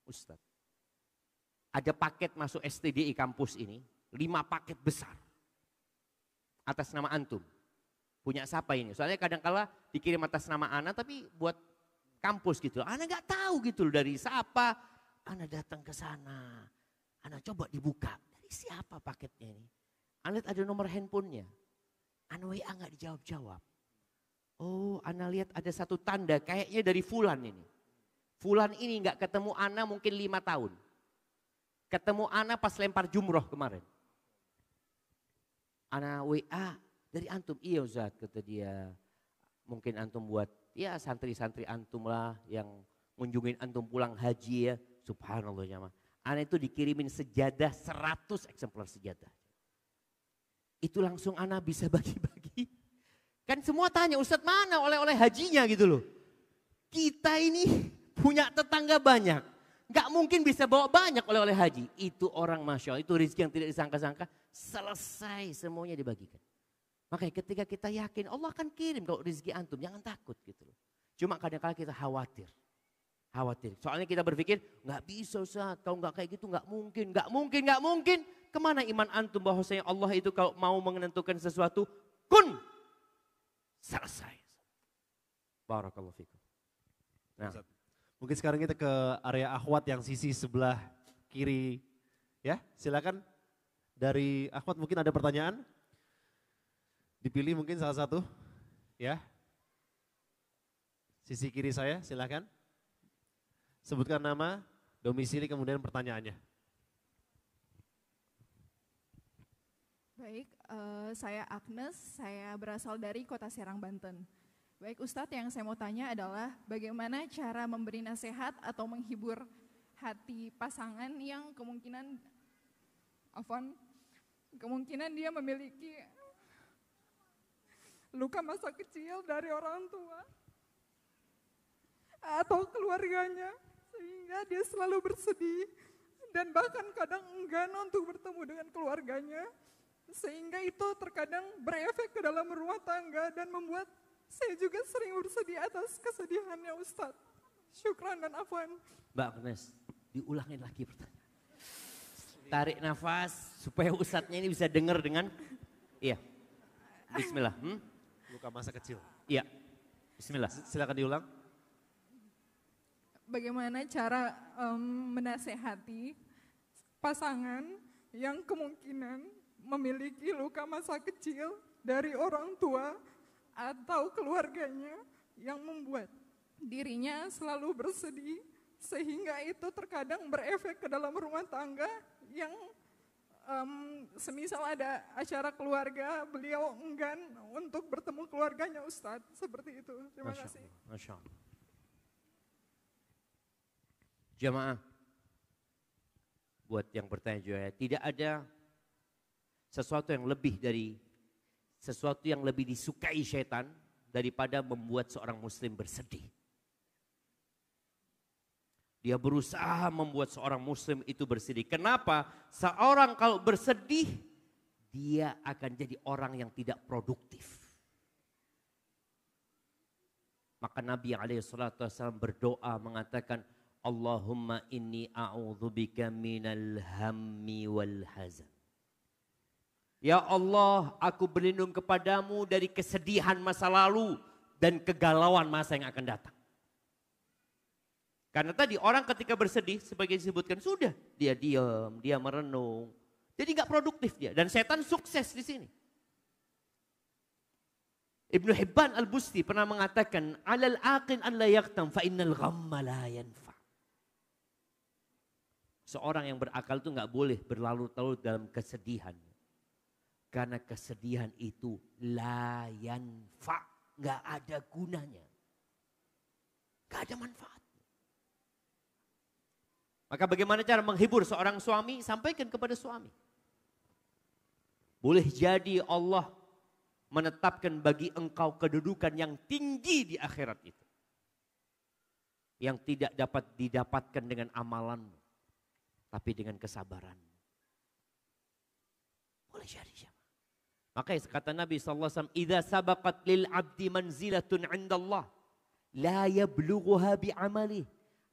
ustadz. Ada paket masuk STDI kampus ini, lima paket besar atas nama antum punya siapa ini. Soalnya kadang kala dikirim atas nama Ana tapi buat kampus gitu. Ana nggak tahu gitu loh dari siapa. Ana datang ke sana. Ana coba dibuka. Dari siapa paketnya ini? Ana lihat ada nomor handphonenya. Ana WA nggak dijawab-jawab. Oh, Ana lihat ada satu tanda kayaknya dari Fulan ini. Fulan ini nggak ketemu Ana mungkin lima tahun. Ketemu Ana pas lempar jumroh kemarin. Ana WA, dari antum, iya Ustaz kata dia. Mungkin antum buat ya santri-santri antum lah yang ngunjungin antum pulang haji ya. Subhanallah ya Anak itu dikirimin sejadah seratus eksemplar sejadah. Itu langsung anak bisa bagi-bagi. Kan semua tanya, Ustadz mana oleh-oleh hajinya gitu loh. Kita ini punya tetangga banyak. Gak mungkin bisa bawa banyak oleh-oleh haji. Itu orang Masya Allah, itu rezeki yang tidak disangka-sangka. Selesai semuanya dibagikan. Makanya ketika kita yakin Allah akan kirim kalau rezeki antum, jangan takut gitu loh. Cuma kadang-kadang kita khawatir. Khawatir. Soalnya kita berpikir, nggak bisa Ustaz, kalau nggak kayak gitu nggak mungkin, nggak mungkin, nggak mungkin. Kemana iman antum bahwasanya Allah itu kalau mau menentukan sesuatu, kun selesai. Barakallahu fikum. Nah, Mungkin sekarang kita ke area akhwat yang sisi sebelah kiri. Ya, silakan dari akhwat mungkin ada pertanyaan. Dipilih mungkin salah satu, ya. Sisi kiri saya, silahkan. Sebutkan nama, domisili, kemudian pertanyaannya. Baik, uh, saya Agnes, saya berasal dari kota Serang, Banten. Baik Ustadz, yang saya mau tanya adalah bagaimana cara memberi nasihat atau menghibur hati pasangan yang kemungkinan, Afon, kemungkinan dia memiliki luka masa kecil dari orang tua atau keluarganya sehingga dia selalu bersedih dan bahkan kadang enggan untuk bertemu dengan keluarganya sehingga itu terkadang berefek ke dalam rumah tangga dan membuat saya juga sering bersedih atas kesedihannya Ustadz. Syukran dan afwan. Mbak Agnes, diulangin lagi pertanyaan. Tarik nafas supaya Ustadznya ini bisa dengar dengan, iya. Bismillah. Hmm? luka masa kecil. Iya. Bismillah. Silakan diulang. Bagaimana cara um, menasehati pasangan yang kemungkinan memiliki luka masa kecil dari orang tua atau keluarganya yang membuat dirinya selalu bersedih sehingga itu terkadang berefek ke dalam rumah tangga yang um, semisal ada acara keluarga, beliau enggan untuk bertemu keluarganya Ustadz, seperti itu. Terima Masya kasih. Masya Allah. Jamaah, buat yang bertanya juga, ya, tidak ada sesuatu yang lebih dari sesuatu yang lebih disukai setan daripada membuat seorang muslim bersedih. Dia berusaha membuat seorang muslim itu bersedih. Kenapa? Seorang kalau bersedih, dia akan jadi orang yang tidak produktif. Maka Nabi SAW berdoa mengatakan, Allahumma inni a'udzubika minal hammi wal hazan. Ya Allah, aku berlindung kepadamu dari kesedihan masa lalu dan kegalauan masa yang akan datang. Karena tadi orang ketika bersedih, sebagai disebutkan, sudah dia diam, dia merenung. Jadi nggak produktif dia. Dan setan sukses di sini. Ibnu Hibban Al-Busti pernah mengatakan, "Alal aqin an la yaqtam fa innal ghamma la yanfa." Seorang yang berakal itu nggak boleh berlalu larut dalam kesedihan. Karena kesedihan itu la yanfa, nggak ada gunanya. Nggak ada manfaat. Maka bagaimana cara menghibur seorang suami? Sampaikan kepada suami. Boleh jadi Allah menetapkan bagi engkau kedudukan yang tinggi di akhirat itu. Yang tidak dapat didapatkan dengan amalanmu. Tapi dengan kesabaran. Boleh jadi siapa? Maka kata Nabi SAW, Iza sabaqat lil abdi manzilatun indallah. La yablughuha bi amali.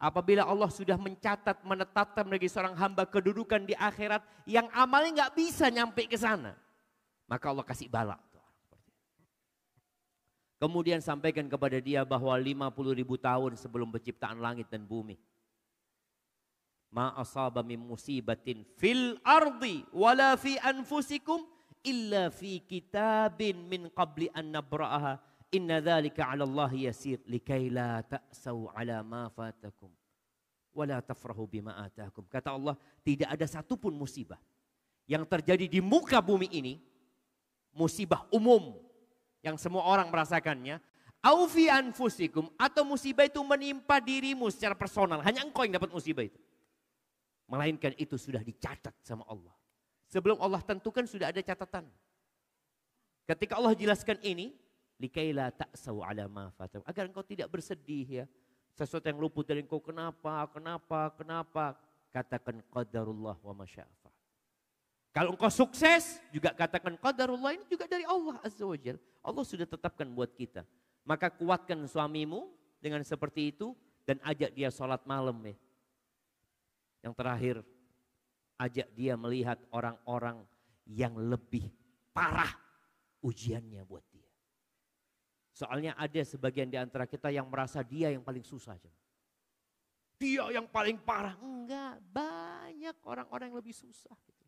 Apabila Allah sudah mencatat, menetapkan bagi seorang hamba kedudukan di akhirat yang amalnya nggak bisa nyampe ke sana, maka Allah kasih balak. Kemudian sampaikan kepada dia bahwa 50 ribu tahun sebelum penciptaan langit dan bumi. Ma asaba min musibatin fil ardi wala fi anfusikum illa fi kitabin min qabli an nabra'aha inna dhalika 'ala Allah yasir likai la ta'saw 'ala ma fatakum wa la tafrahu bima atakum. Kata Allah, tidak ada satupun musibah yang terjadi di muka bumi ini musibah umum yang semua orang merasakannya Aufi anfusikum atau musibah itu menimpa dirimu secara personal hanya engkau yang dapat musibah itu melainkan itu sudah dicatat sama Allah sebelum Allah tentukan sudah ada catatan ketika Allah jelaskan ini Likaila ta'sau ala ma fatam. Agar engkau tidak bersedih ya. Sesuatu yang luput dari engkau kenapa, kenapa, kenapa. Katakan qadarullah wa masya'afa. Kalau engkau sukses juga katakan qadarullah ini juga dari Allah Azza wa Jal. Allah sudah tetapkan buat kita. Maka kuatkan suamimu dengan seperti itu dan ajak dia sholat malam ya. Yang terakhir, ajak dia melihat orang-orang yang lebih parah ujiannya buat Soalnya ada sebagian di antara kita yang merasa dia yang paling susah. Dia yang paling parah. Enggak, banyak orang-orang yang lebih susah. Gitu.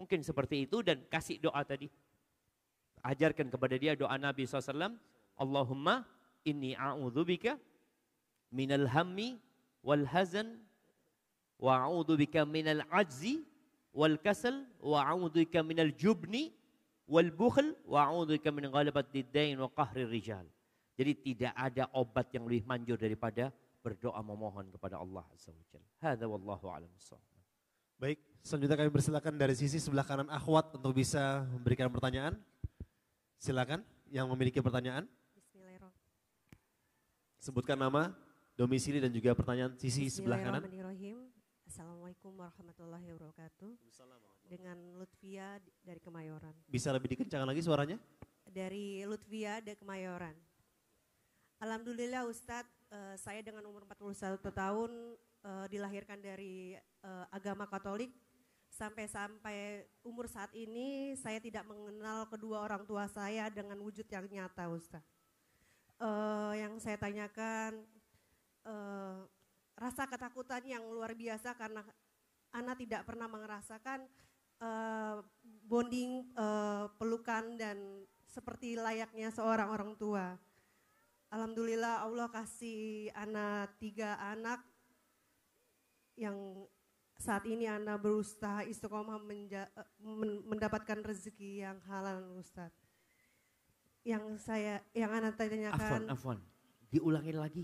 Mungkin seperti itu dan kasih doa tadi. Ajarkan kepada dia doa Nabi SAW. Allahumma inni a'udzubika minal hammi wal hazan wa a'udzubika minal ajzi wal kasal wa a'udzubika minal jubni wal bukhl wa a'udzubika min ghalabati dain wa qahri rijal. Jadi tidak ada obat yang lebih manjur daripada berdoa memohon kepada Allah Azza wa Jalla. Hadza wallahu a'lam Baik, selanjutnya kami persilakan dari sisi sebelah kanan akhwat untuk bisa memberikan pertanyaan. Silakan yang memiliki pertanyaan. Bismillahirrahmanirrahim. Sebutkan nama, domisili dan juga pertanyaan sisi sebelah kanan. Bismillahirrahmanirrahim. Assalamualaikum warahmatullahi wabarakatuh. Dengan Lutfia dari Kemayoran. Bisa lebih dikencangkan lagi suaranya? Dari Lutfia dari Kemayoran. Alhamdulillah Ustadz, uh, saya dengan umur 41 tahun uh, dilahirkan dari uh, agama Katolik sampai-sampai umur saat ini saya tidak mengenal kedua orang tua saya dengan wujud yang nyata Ustadz. Uh, yang saya tanyakan uh, rasa ketakutan yang luar biasa karena Ana tidak pernah merasakan uh, bonding, uh, pelukan dan seperti layaknya seorang orang tua. Alhamdulillah Allah kasih Ana tiga anak yang saat ini Ana berusaha istiqomah mendapatkan rezeki yang halal ustadz. Yang saya yang Ana tanyakan Afwan, afwan. Diulangin lagi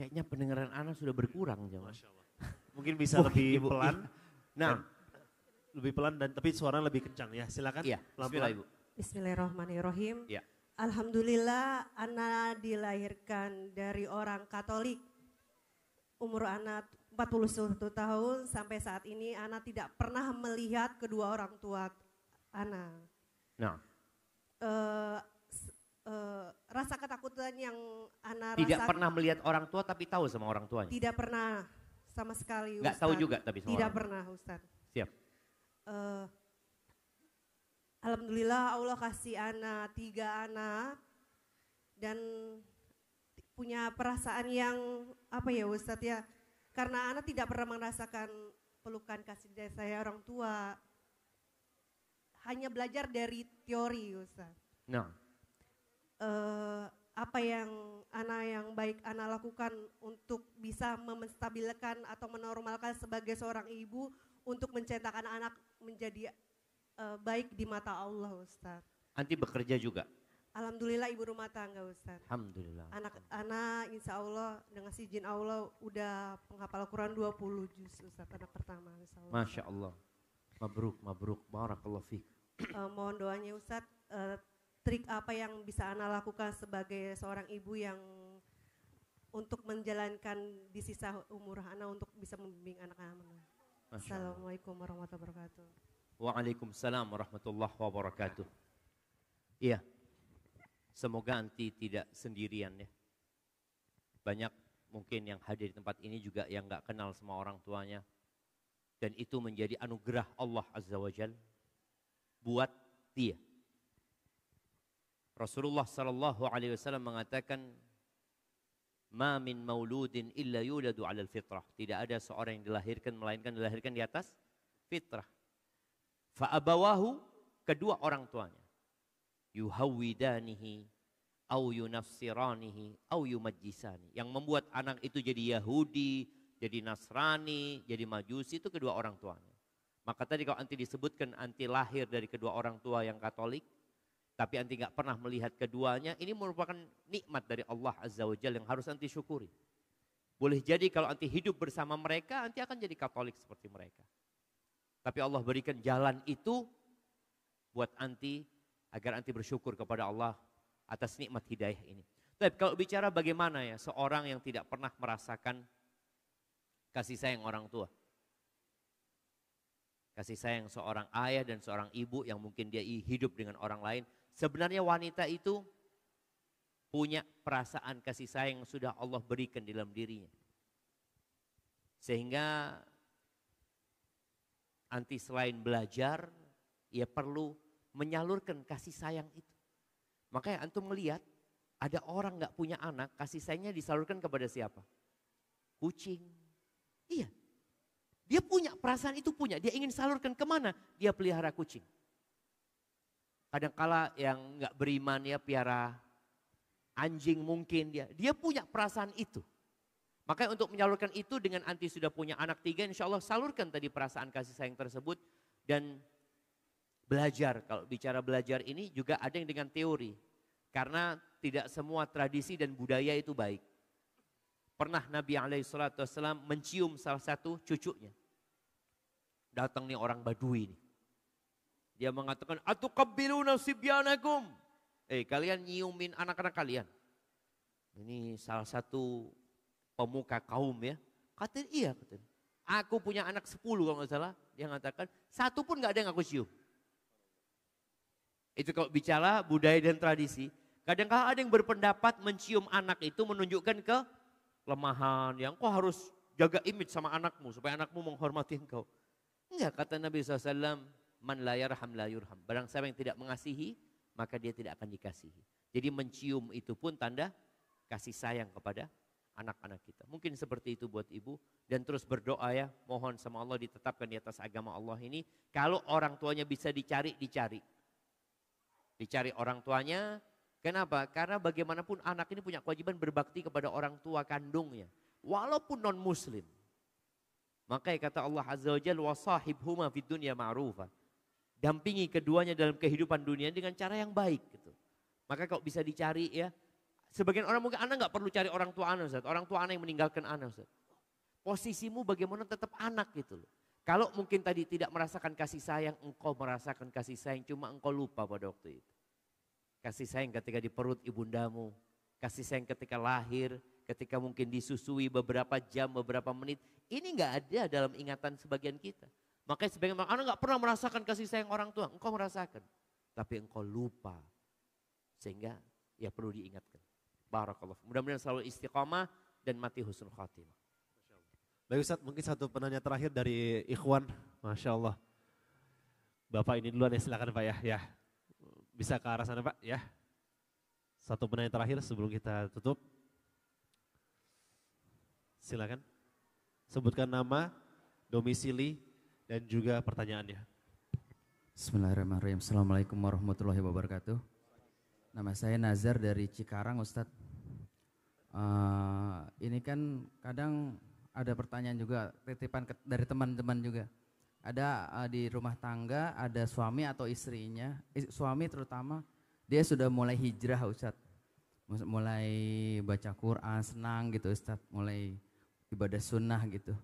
Kayaknya pendengaran anak sudah berkurang jauh. Mungkin bisa oh, lebih ibu, pelan. Iya. Nah, iya. lebih pelan dan tapi suara lebih kencang ya. Silakan. Iya. Bismillah, Ibu. Bismillahirrahmanirrahim. Ya. Alhamdulillah Ana dilahirkan dari orang Katolik. Umur Ana 41 tahun sampai saat ini Ana tidak pernah melihat kedua orang tua Ana. Nah. Uh, Eh, rasa ketakutan yang Ana Tidak pernah melihat orang tua tapi tahu sama orang tuanya? Tidak pernah sama sekali Nggak Ustaz. tahu juga tapi sama Tidak pernah Ustaz. Siap. Uh, Alhamdulillah Allah kasih anak tiga anak dan punya perasaan yang apa ya Ustaz ya karena anak tidak pernah merasakan pelukan kasih dari saya orang tua hanya belajar dari teori Ustaz Nah, Eh, apa yang Ana yang baik Ana lakukan untuk bisa memestabilkan atau menormalkan sebagai seorang ibu untuk mencetak anak-anak menjadi uh, baik di mata Allah Ustaz. Anti bekerja juga? Alhamdulillah ibu rumah tangga Ustaz. Alhamdulillah. Anak anak insya Allah dengan izin Allah udah penghafal Quran 20 juz Ustaz anak pertama insya Allah. Masya Allah. Mabruk, mabruk, barakallah fiqh. Eh, uh, mohon doanya Ustaz, uh, trik apa yang bisa Ana lakukan sebagai seorang ibu yang untuk menjalankan di sisa umur Ana untuk bisa membimbing anak-anak. Assalamualaikum warahmatullahi wabarakatuh. Waalaikumsalam warahmatullahi wabarakatuh. Iya. Semoga anti tidak sendirian ya. Banyak mungkin yang hadir di tempat ini juga yang nggak kenal sama orang tuanya. Dan itu menjadi anugerah Allah Azza wa Jal buat dia Rasulullah sallallahu alaihi wasallam mengatakan Ma min mauludin illa yuladu alal fitrah. Tidak ada seorang yang dilahirkan melainkan dilahirkan di atas fitrah. Fa abawahu kedua orang tuanya. Yuhawidanihi au yunafsiranihi au yumajjisani. Yang membuat anak itu jadi Yahudi, jadi Nasrani, jadi Majusi itu kedua orang tuanya. Maka tadi kalau anti disebutkan anti lahir dari kedua orang tua yang Katolik, tapi anti nggak pernah melihat keduanya, ini merupakan nikmat dari Allah Azza wa yang harus anti syukuri. Boleh jadi kalau anti hidup bersama mereka, anti akan jadi Katolik seperti mereka. Tapi Allah berikan jalan itu buat anti agar anti bersyukur kepada Allah atas nikmat hidayah ini. Tapi kalau bicara bagaimana ya seorang yang tidak pernah merasakan kasih sayang orang tua. Kasih sayang seorang ayah dan seorang ibu yang mungkin dia hidup dengan orang lain, Sebenarnya wanita itu punya perasaan kasih sayang yang sudah Allah berikan di dalam dirinya. Sehingga anti selain belajar, ia perlu menyalurkan kasih sayang itu. Makanya antum melihat ada orang nggak punya anak, kasih sayangnya disalurkan kepada siapa? Kucing. Iya. Dia punya perasaan itu punya. Dia ingin salurkan kemana? Dia pelihara kucing. Kadangkala yang nggak beriman ya piara anjing mungkin dia. Dia punya perasaan itu. Makanya untuk menyalurkan itu dengan anti sudah punya anak tiga insya Allah salurkan tadi perasaan kasih sayang tersebut. Dan belajar, kalau bicara belajar ini juga ada yang dengan teori. Karena tidak semua tradisi dan budaya itu baik. Pernah Nabi Alaihissalam mencium salah satu cucunya. Datang nih orang Badui nih. Dia mengatakan, Atuqabbiluna sibyanakum. Eh, kalian nyiumin anak-anak kalian. Ini salah satu pemuka kaum ya. Katanya iya, katanya. Aku punya anak sepuluh kalau nggak salah. Dia mengatakan, satu pun nggak ada yang aku cium. Itu kalau bicara budaya dan tradisi. Kadang-kadang ada yang berpendapat mencium anak itu menunjukkan ke lemahan yang kau harus jaga image sama anakmu supaya anakmu menghormati engkau. Enggak kata Nabi SAW, Man la yarham la yurham. Barang siapa yang tidak mengasihi, maka dia tidak akan dikasihi. Jadi mencium itu pun tanda kasih sayang kepada anak-anak kita. Mungkin seperti itu buat ibu dan terus berdoa ya, mohon sama Allah ditetapkan di atas agama Allah ini. Kalau orang tuanya bisa dicari, dicari. Dicari orang tuanya. Kenapa? Karena bagaimanapun anak ini punya kewajiban berbakti kepada orang tua kandungnya, walaupun non muslim. Makanya kata Allah Azza wa Jalla, "Wasahibhuma fid dunya ma'rufa." Dampingi keduanya dalam kehidupan dunia dengan cara yang baik gitu. Maka kalau bisa dicari ya, sebagian orang mungkin anak nggak perlu cari orang tua anak Ustaz. Orang tua anak yang meninggalkan anak Ustaz. Posisimu bagaimana tetap anak gitu loh. Kalau mungkin tadi tidak merasakan kasih sayang, engkau merasakan kasih sayang cuma engkau lupa pada waktu itu. Kasih sayang ketika di perut ibundamu, kasih sayang ketika lahir, ketika mungkin disusui beberapa jam, beberapa menit. Ini nggak ada dalam ingatan sebagian kita. Makanya sebagian anak nggak pernah merasakan kasih sayang orang tua. Engkau merasakan. Tapi engkau lupa. Sehingga ya perlu diingatkan. Barakallah. Mudah-mudahan selalu istiqomah dan mati husnul khatimah. Baik Ustaz, mungkin satu penanya terakhir dari Ikhwan. Masya Allah. Bapak ini duluan ya, silakan Pak ya. ya. Bisa ke arah sana Pak ya. Satu penanya terakhir sebelum kita tutup. Silakan. Sebutkan nama, domisili, dan juga pertanyaannya. Bismillahirrahmanirrahim. Assalamualaikum warahmatullahi wabarakatuh. Nama saya Nazar dari Cikarang, Ustadz. Uh, ini kan kadang ada pertanyaan juga titipan ke, dari teman-teman juga. Ada uh, di rumah tangga ada suami atau istrinya, is, suami terutama dia sudah mulai hijrah, Ustadz. Mulai baca Quran, senang gitu, Ustadz. Mulai ibadah sunnah gitu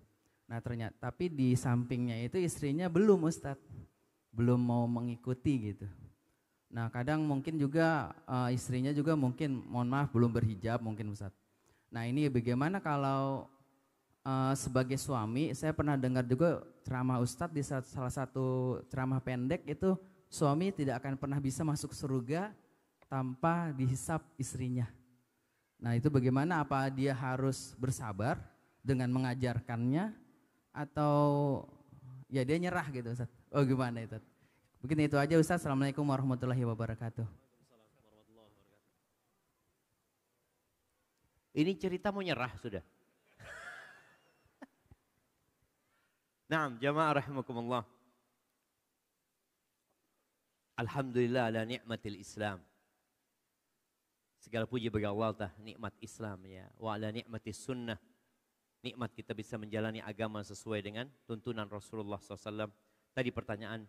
Nah ternyata tapi di sampingnya itu istrinya belum Ustadz, belum mau mengikuti gitu. Nah kadang mungkin juga uh, istrinya juga mungkin mohon maaf belum berhijab mungkin Ustadz. Nah ini bagaimana kalau uh, sebagai suami saya pernah dengar juga ceramah Ustadz di salah satu ceramah pendek itu suami tidak akan pernah bisa masuk surga tanpa dihisap istrinya. Nah itu bagaimana apa dia harus bersabar dengan mengajarkannya atau ya dia nyerah gitu Ustaz? Oh gimana itu? Mungkin itu aja Ustaz. Assalamualaikum warahmatullahi wabarakatuh. Ini cerita mau nyerah sudah. nah, jamaah rahimakumullah. Alhamdulillah ala ni'matil Islam. Segala puji bagi Allah Ta'ala nikmat Islamnya wa ala ni'matis sunnah nikmat kita bisa menjalani agama sesuai dengan tuntunan Rasulullah SAW. Tadi pertanyaan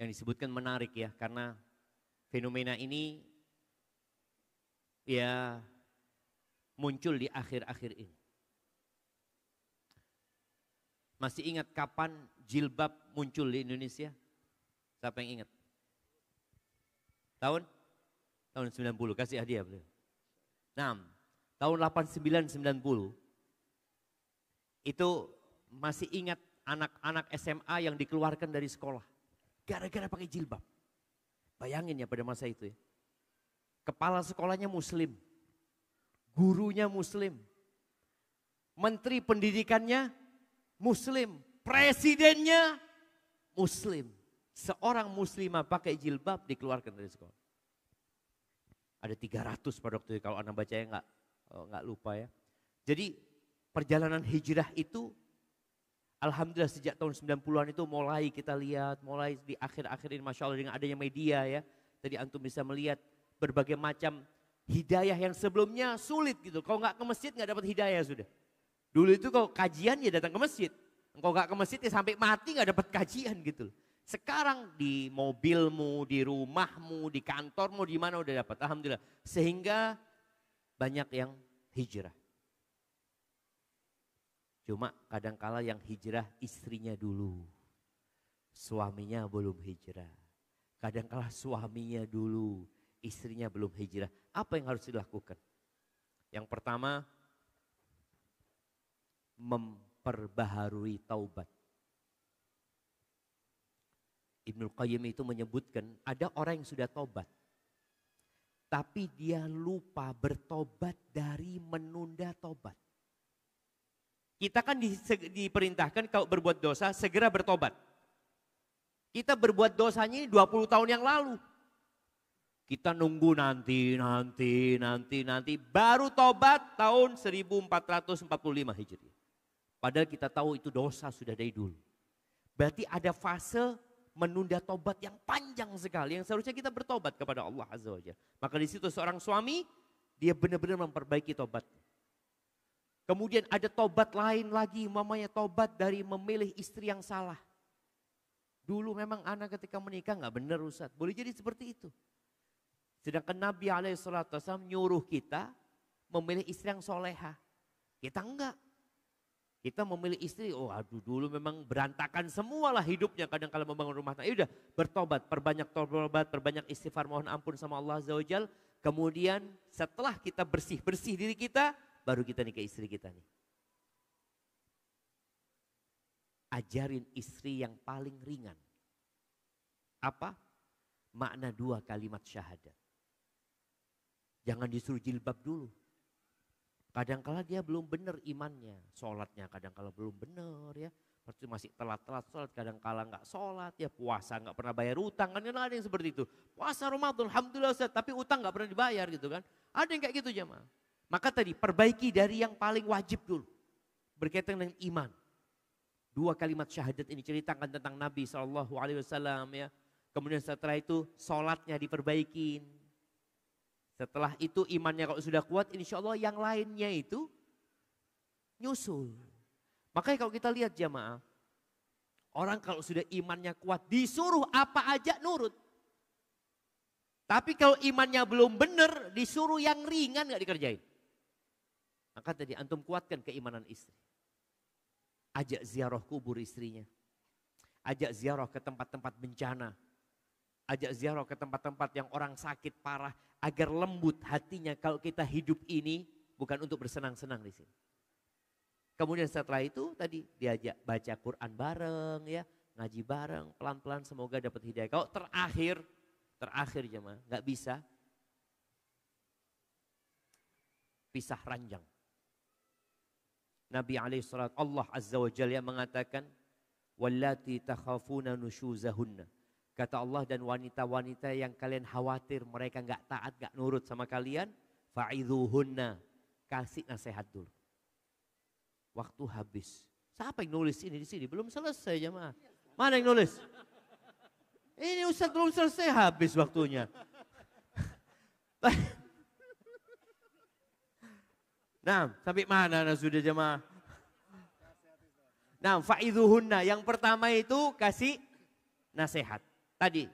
yang disebutkan menarik ya, karena fenomena ini ya muncul di akhir-akhir ini. Masih ingat kapan jilbab muncul di Indonesia? Siapa yang ingat? Tahun? Tahun 90, kasih hadiah beliau. Nah, tahun 89 90 itu masih ingat anak-anak SMA yang dikeluarkan dari sekolah. Gara-gara pakai jilbab. Bayangin ya pada masa itu ya. Kepala sekolahnya muslim. Gurunya muslim. Menteri pendidikannya muslim. Presidennya muslim. Seorang muslimah pakai jilbab dikeluarkan dari sekolah. Ada 300 pada waktu itu kalau anak baca ya nggak eh, nggak lupa ya. Jadi perjalanan hijrah itu Alhamdulillah sejak tahun 90-an itu mulai kita lihat, mulai di akhir-akhir ini Masya Allah dengan adanya media ya. Tadi Antum bisa melihat berbagai macam hidayah yang sebelumnya sulit gitu. Kalau nggak ke masjid nggak dapat hidayah sudah. Dulu itu kalau kajian ya datang ke masjid. Kalau nggak ke masjid ya sampai mati nggak dapat kajian gitu. Sekarang di mobilmu, di rumahmu, di kantormu, di mana udah dapat. Alhamdulillah. Sehingga banyak yang hijrah. Cuma kadangkala yang hijrah istrinya dulu. Suaminya belum hijrah. Kadangkala suaminya dulu, istrinya belum hijrah. Apa yang harus dilakukan? Yang pertama, memperbaharui taubat. Ibnu Qayyim itu menyebutkan ada orang yang sudah taubat tapi dia lupa bertobat dari menunda tobat. Kita kan di, diperintahkan kalau berbuat dosa segera bertobat. Kita berbuat dosanya 20 tahun yang lalu. Kita nunggu nanti, nanti, nanti, nanti. Baru tobat tahun 1445 Hijriah. Padahal kita tahu itu dosa sudah dari dulu. Berarti ada fase menunda tobat yang panjang sekali yang seharusnya kita bertobat kepada Allah Azza wa Maka di situ seorang suami dia benar-benar memperbaiki tobatnya. Kemudian ada tobat lain lagi, mamanya tobat dari memilih istri yang salah. Dulu memang anak ketika menikah nggak benar Ustaz. Boleh jadi seperti itu. Sedangkan Nabi Alaihissalam nyuruh kita memilih istri yang soleha. Kita enggak. Kita memilih istri, oh aduh dulu memang berantakan semualah hidupnya kadang kala membangun rumah tangga. Ya udah bertobat, perbanyak tobat, perbanyak istighfar mohon ampun sama Allah Azza Kemudian setelah kita bersih-bersih diri kita, baru kita nih ke istri kita nih. Ajarin istri yang paling ringan. Apa? Makna dua kalimat syahadat. Jangan disuruh jilbab dulu. Kadangkala dia belum benar imannya. Sholatnya kadangkala belum benar ya. Pasti masih telat-telat sholat, kadangkala nggak sholat ya puasa nggak pernah bayar utang kan ada yang seperti itu. Puasa Ramadan, Alhamdulillah Ustaz, tapi utang nggak pernah dibayar gitu kan. Ada yang kayak gitu jemaah. Maka tadi perbaiki dari yang paling wajib dulu. Berkaitan dengan iman. Dua kalimat syahadat ini ceritakan tentang Nabi Shallallahu Alaihi Wasallam ya. Kemudian setelah itu sholatnya diperbaikin. Setelah itu imannya kalau sudah kuat insya Allah yang lainnya itu nyusul. Makanya kalau kita lihat jamaah. Orang kalau sudah imannya kuat disuruh apa aja nurut. Tapi kalau imannya belum benar disuruh yang ringan gak dikerjain. Maka tadi antum kuatkan keimanan istri. Ajak ziarah kubur istrinya. Ajak ziarah ke tempat-tempat bencana. Ajak ziarah ke tempat-tempat yang orang sakit parah. Agar lembut hatinya kalau kita hidup ini bukan untuk bersenang-senang di sini. Kemudian setelah itu tadi diajak baca Quran bareng ya. Ngaji bareng pelan-pelan semoga dapat hidayah. Kalau terakhir, terakhir jemaah nggak bisa. Pisah ranjang Nabi alaihi salat Allah azza wa jalla mengatakan wallati takhafuna nusyuzahunna. Kata Allah dan wanita-wanita yang kalian khawatir mereka nggak taat, nggak nurut sama kalian, fa'idhuhunna. Kasih nasihat dulu. Waktu habis. Siapa yang nulis ini di sini? Belum selesai jemaah. Mana yang nulis? Ini Ustaz belum selesai habis waktunya. Nah, sampai mana nah sudah jemaah? Nah, faizuhunna Yang pertama itu kasih nasihat. Tadi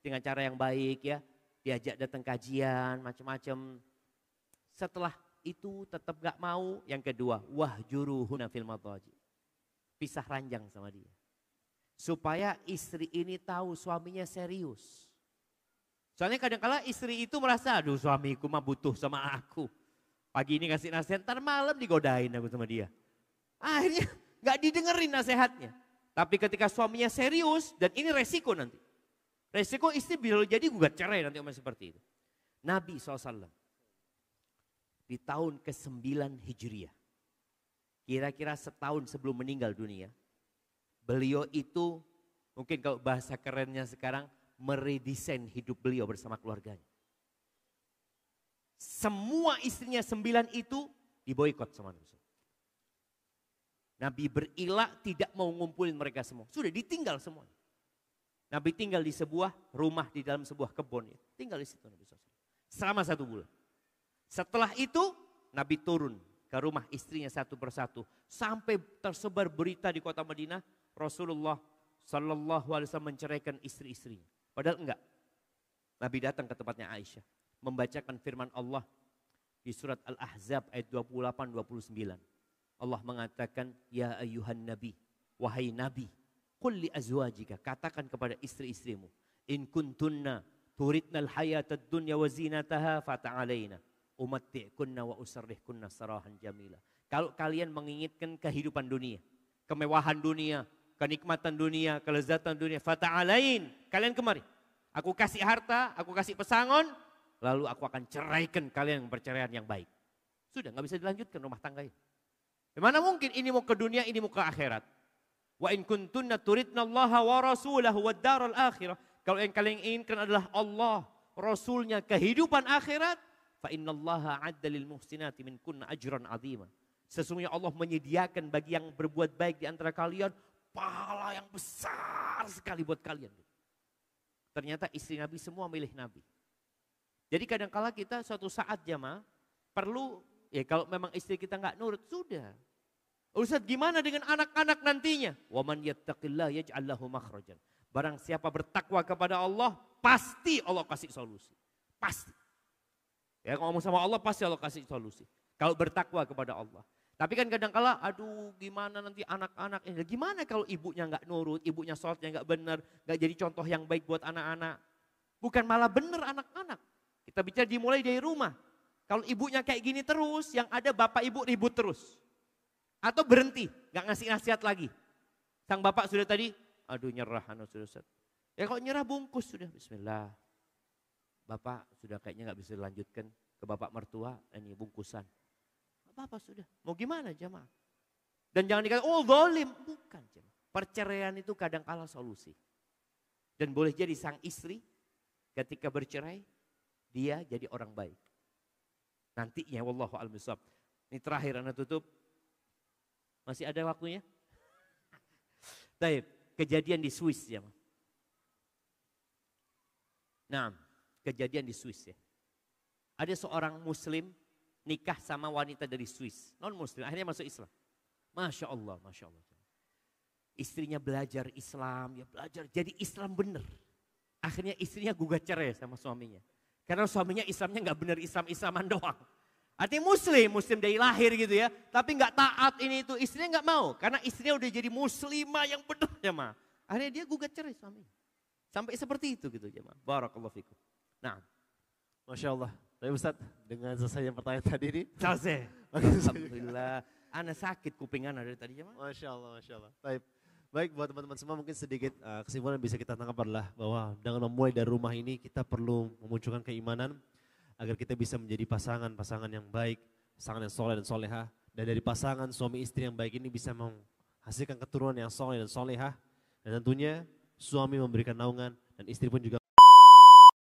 dengan cara yang baik ya, diajak datang kajian, macam-macam. Setelah itu tetap gak mau. Yang kedua, wah wahjuruhuna fil madaji. Pisah ranjang sama dia. Supaya istri ini tahu suaminya serius. Soalnya kadang kala istri itu merasa, aduh suamiku mah butuh sama aku. Pagi ini ngasih nasihat, ntar malam digodain aku sama dia. Akhirnya gak didengerin nasihatnya. Tapi ketika suaminya serius, dan ini resiko nanti. Resiko istri bila jadi gugat cerai nanti sama seperti itu. Nabi SAW di tahun ke-9 Hijriah, kira-kira setahun sebelum meninggal dunia, beliau itu mungkin kalau bahasa kerennya sekarang meredesain hidup beliau bersama keluarganya. Semua istrinya sembilan itu diboykot sama Nabi. Nabi berilah tidak mau ngumpulin mereka semua. Sudah ditinggal semua. Nabi tinggal di sebuah rumah di dalam sebuah kebun. Tinggal di situ Nabi SAW. Selama satu bulan. Setelah itu Nabi turun ke rumah istrinya satu persatu. Sampai tersebar berita di kota Madinah. Rasulullah Sallallahu Alaihi Wasallam menceraikan istri-istrinya. Padahal enggak. Nabi datang ke tempatnya Aisyah membacakan firman Allah di surat Al-Ahzab ayat 28 29. Allah mengatakan, "Ya ayuhan nabi, wahai nabi, kulli azwajika, katakan kepada istri-istrimu, in kuntunna turidnal hayatad dunya wa zinataha fata'alayna, umatti'kunna wa usarrihkunna sarahan jamila." Kalau kalian menginginkan kehidupan dunia, kemewahan dunia, kenikmatan dunia, kelezatan dunia, fata'alain, kalian kemari. Aku kasih harta, aku kasih pesangon, lalu aku akan ceraikan kalian yang perceraian yang baik. Sudah nggak bisa dilanjutkan rumah tangga ini. Mana mungkin ini mau ke dunia, ini mau ke akhirat. Wa in kuntunna turidna Allah wa rasulahu wa daral akhirah. Kalau yang kalian inginkan adalah Allah, Rasulnya, kehidupan akhirat. Fa Allaha adda lil muhsinati min kunna ajran azimah. Sesungguhnya Allah menyediakan bagi yang berbuat baik di antara kalian pahala yang besar sekali buat kalian. Ternyata istri Nabi semua milih Nabi. Jadi kadangkala kita suatu saat jamaah perlu ya kalau memang istri kita nggak nurut sudah. Ustaz gimana dengan anak-anak nantinya? Waman yattaqillah yaj'al lahu makhrajan. Barang siapa bertakwa kepada Allah, pasti Allah kasih solusi. Pasti. Ya kalau ngomong sama Allah pasti Allah kasih solusi. Kalau bertakwa kepada Allah. Tapi kan kadangkala, aduh gimana nanti anak-anak, ini ya, gimana kalau ibunya nggak nurut, ibunya sholatnya nggak benar, nggak jadi contoh yang baik buat anak-anak. Bukan malah benar anak-anak. Kita bicara dimulai dari rumah. Kalau ibunya kayak gini terus, yang ada bapak ibu ribut terus. Atau berhenti, nggak ngasih nasihat lagi. Sang bapak sudah tadi, aduh nyerah anu sudah sudah. Ya kalau nyerah bungkus sudah, bismillah. Bapak sudah kayaknya nggak bisa dilanjutkan ke bapak mertua, ini bungkusan. Bapak sudah, mau gimana jamaah? Dan jangan dikatakan, oh zalim. Bukan jemaah. Perceraian itu kadang kala solusi. Dan boleh jadi sang istri ketika bercerai dia jadi orang baik. Nantinya wallahu al -misab. Ini terakhir anak tutup. Masih ada waktunya? Baik, kejadian di Swiss ya. Nah, kejadian di Swiss ya. Ada seorang muslim nikah sama wanita dari Swiss, non muslim, akhirnya masuk Islam. Masya Allah, Masya Allah. Istrinya belajar Islam, ya belajar jadi Islam bener. Akhirnya istrinya gugat cerai sama suaminya. Karena suaminya Islamnya nggak benar Islam-Islaman doang. Artinya muslim, muslim dari lahir gitu ya. Tapi nggak taat ini itu, istrinya nggak mau. Karena istrinya udah jadi muslimah yang benar ya ma Akhirnya dia gugat cerai suami. Sampai seperti itu gitu ya ma Barakallahu fikum. Nah. Masya Allah. Tapi Ustaz, dengan selesai yang pertanyaan tadi ini. Selesai. Alhamdulillah. Anak sakit kuping anak dari tadi ya ma Masya Allah, Masya Allah. Baik. Baik buat teman-teman semua mungkin sedikit uh, kesimpulan yang bisa kita tangkap adalah bahwa dengan memulai dari rumah ini kita perlu memunculkan keimanan agar kita bisa menjadi pasangan-pasangan yang baik, pasangan yang soleh dan soleha. Dan dari pasangan suami istri yang baik ini bisa menghasilkan keturunan yang soleh dan soleha. Dan tentunya suami memberikan naungan dan istri pun juga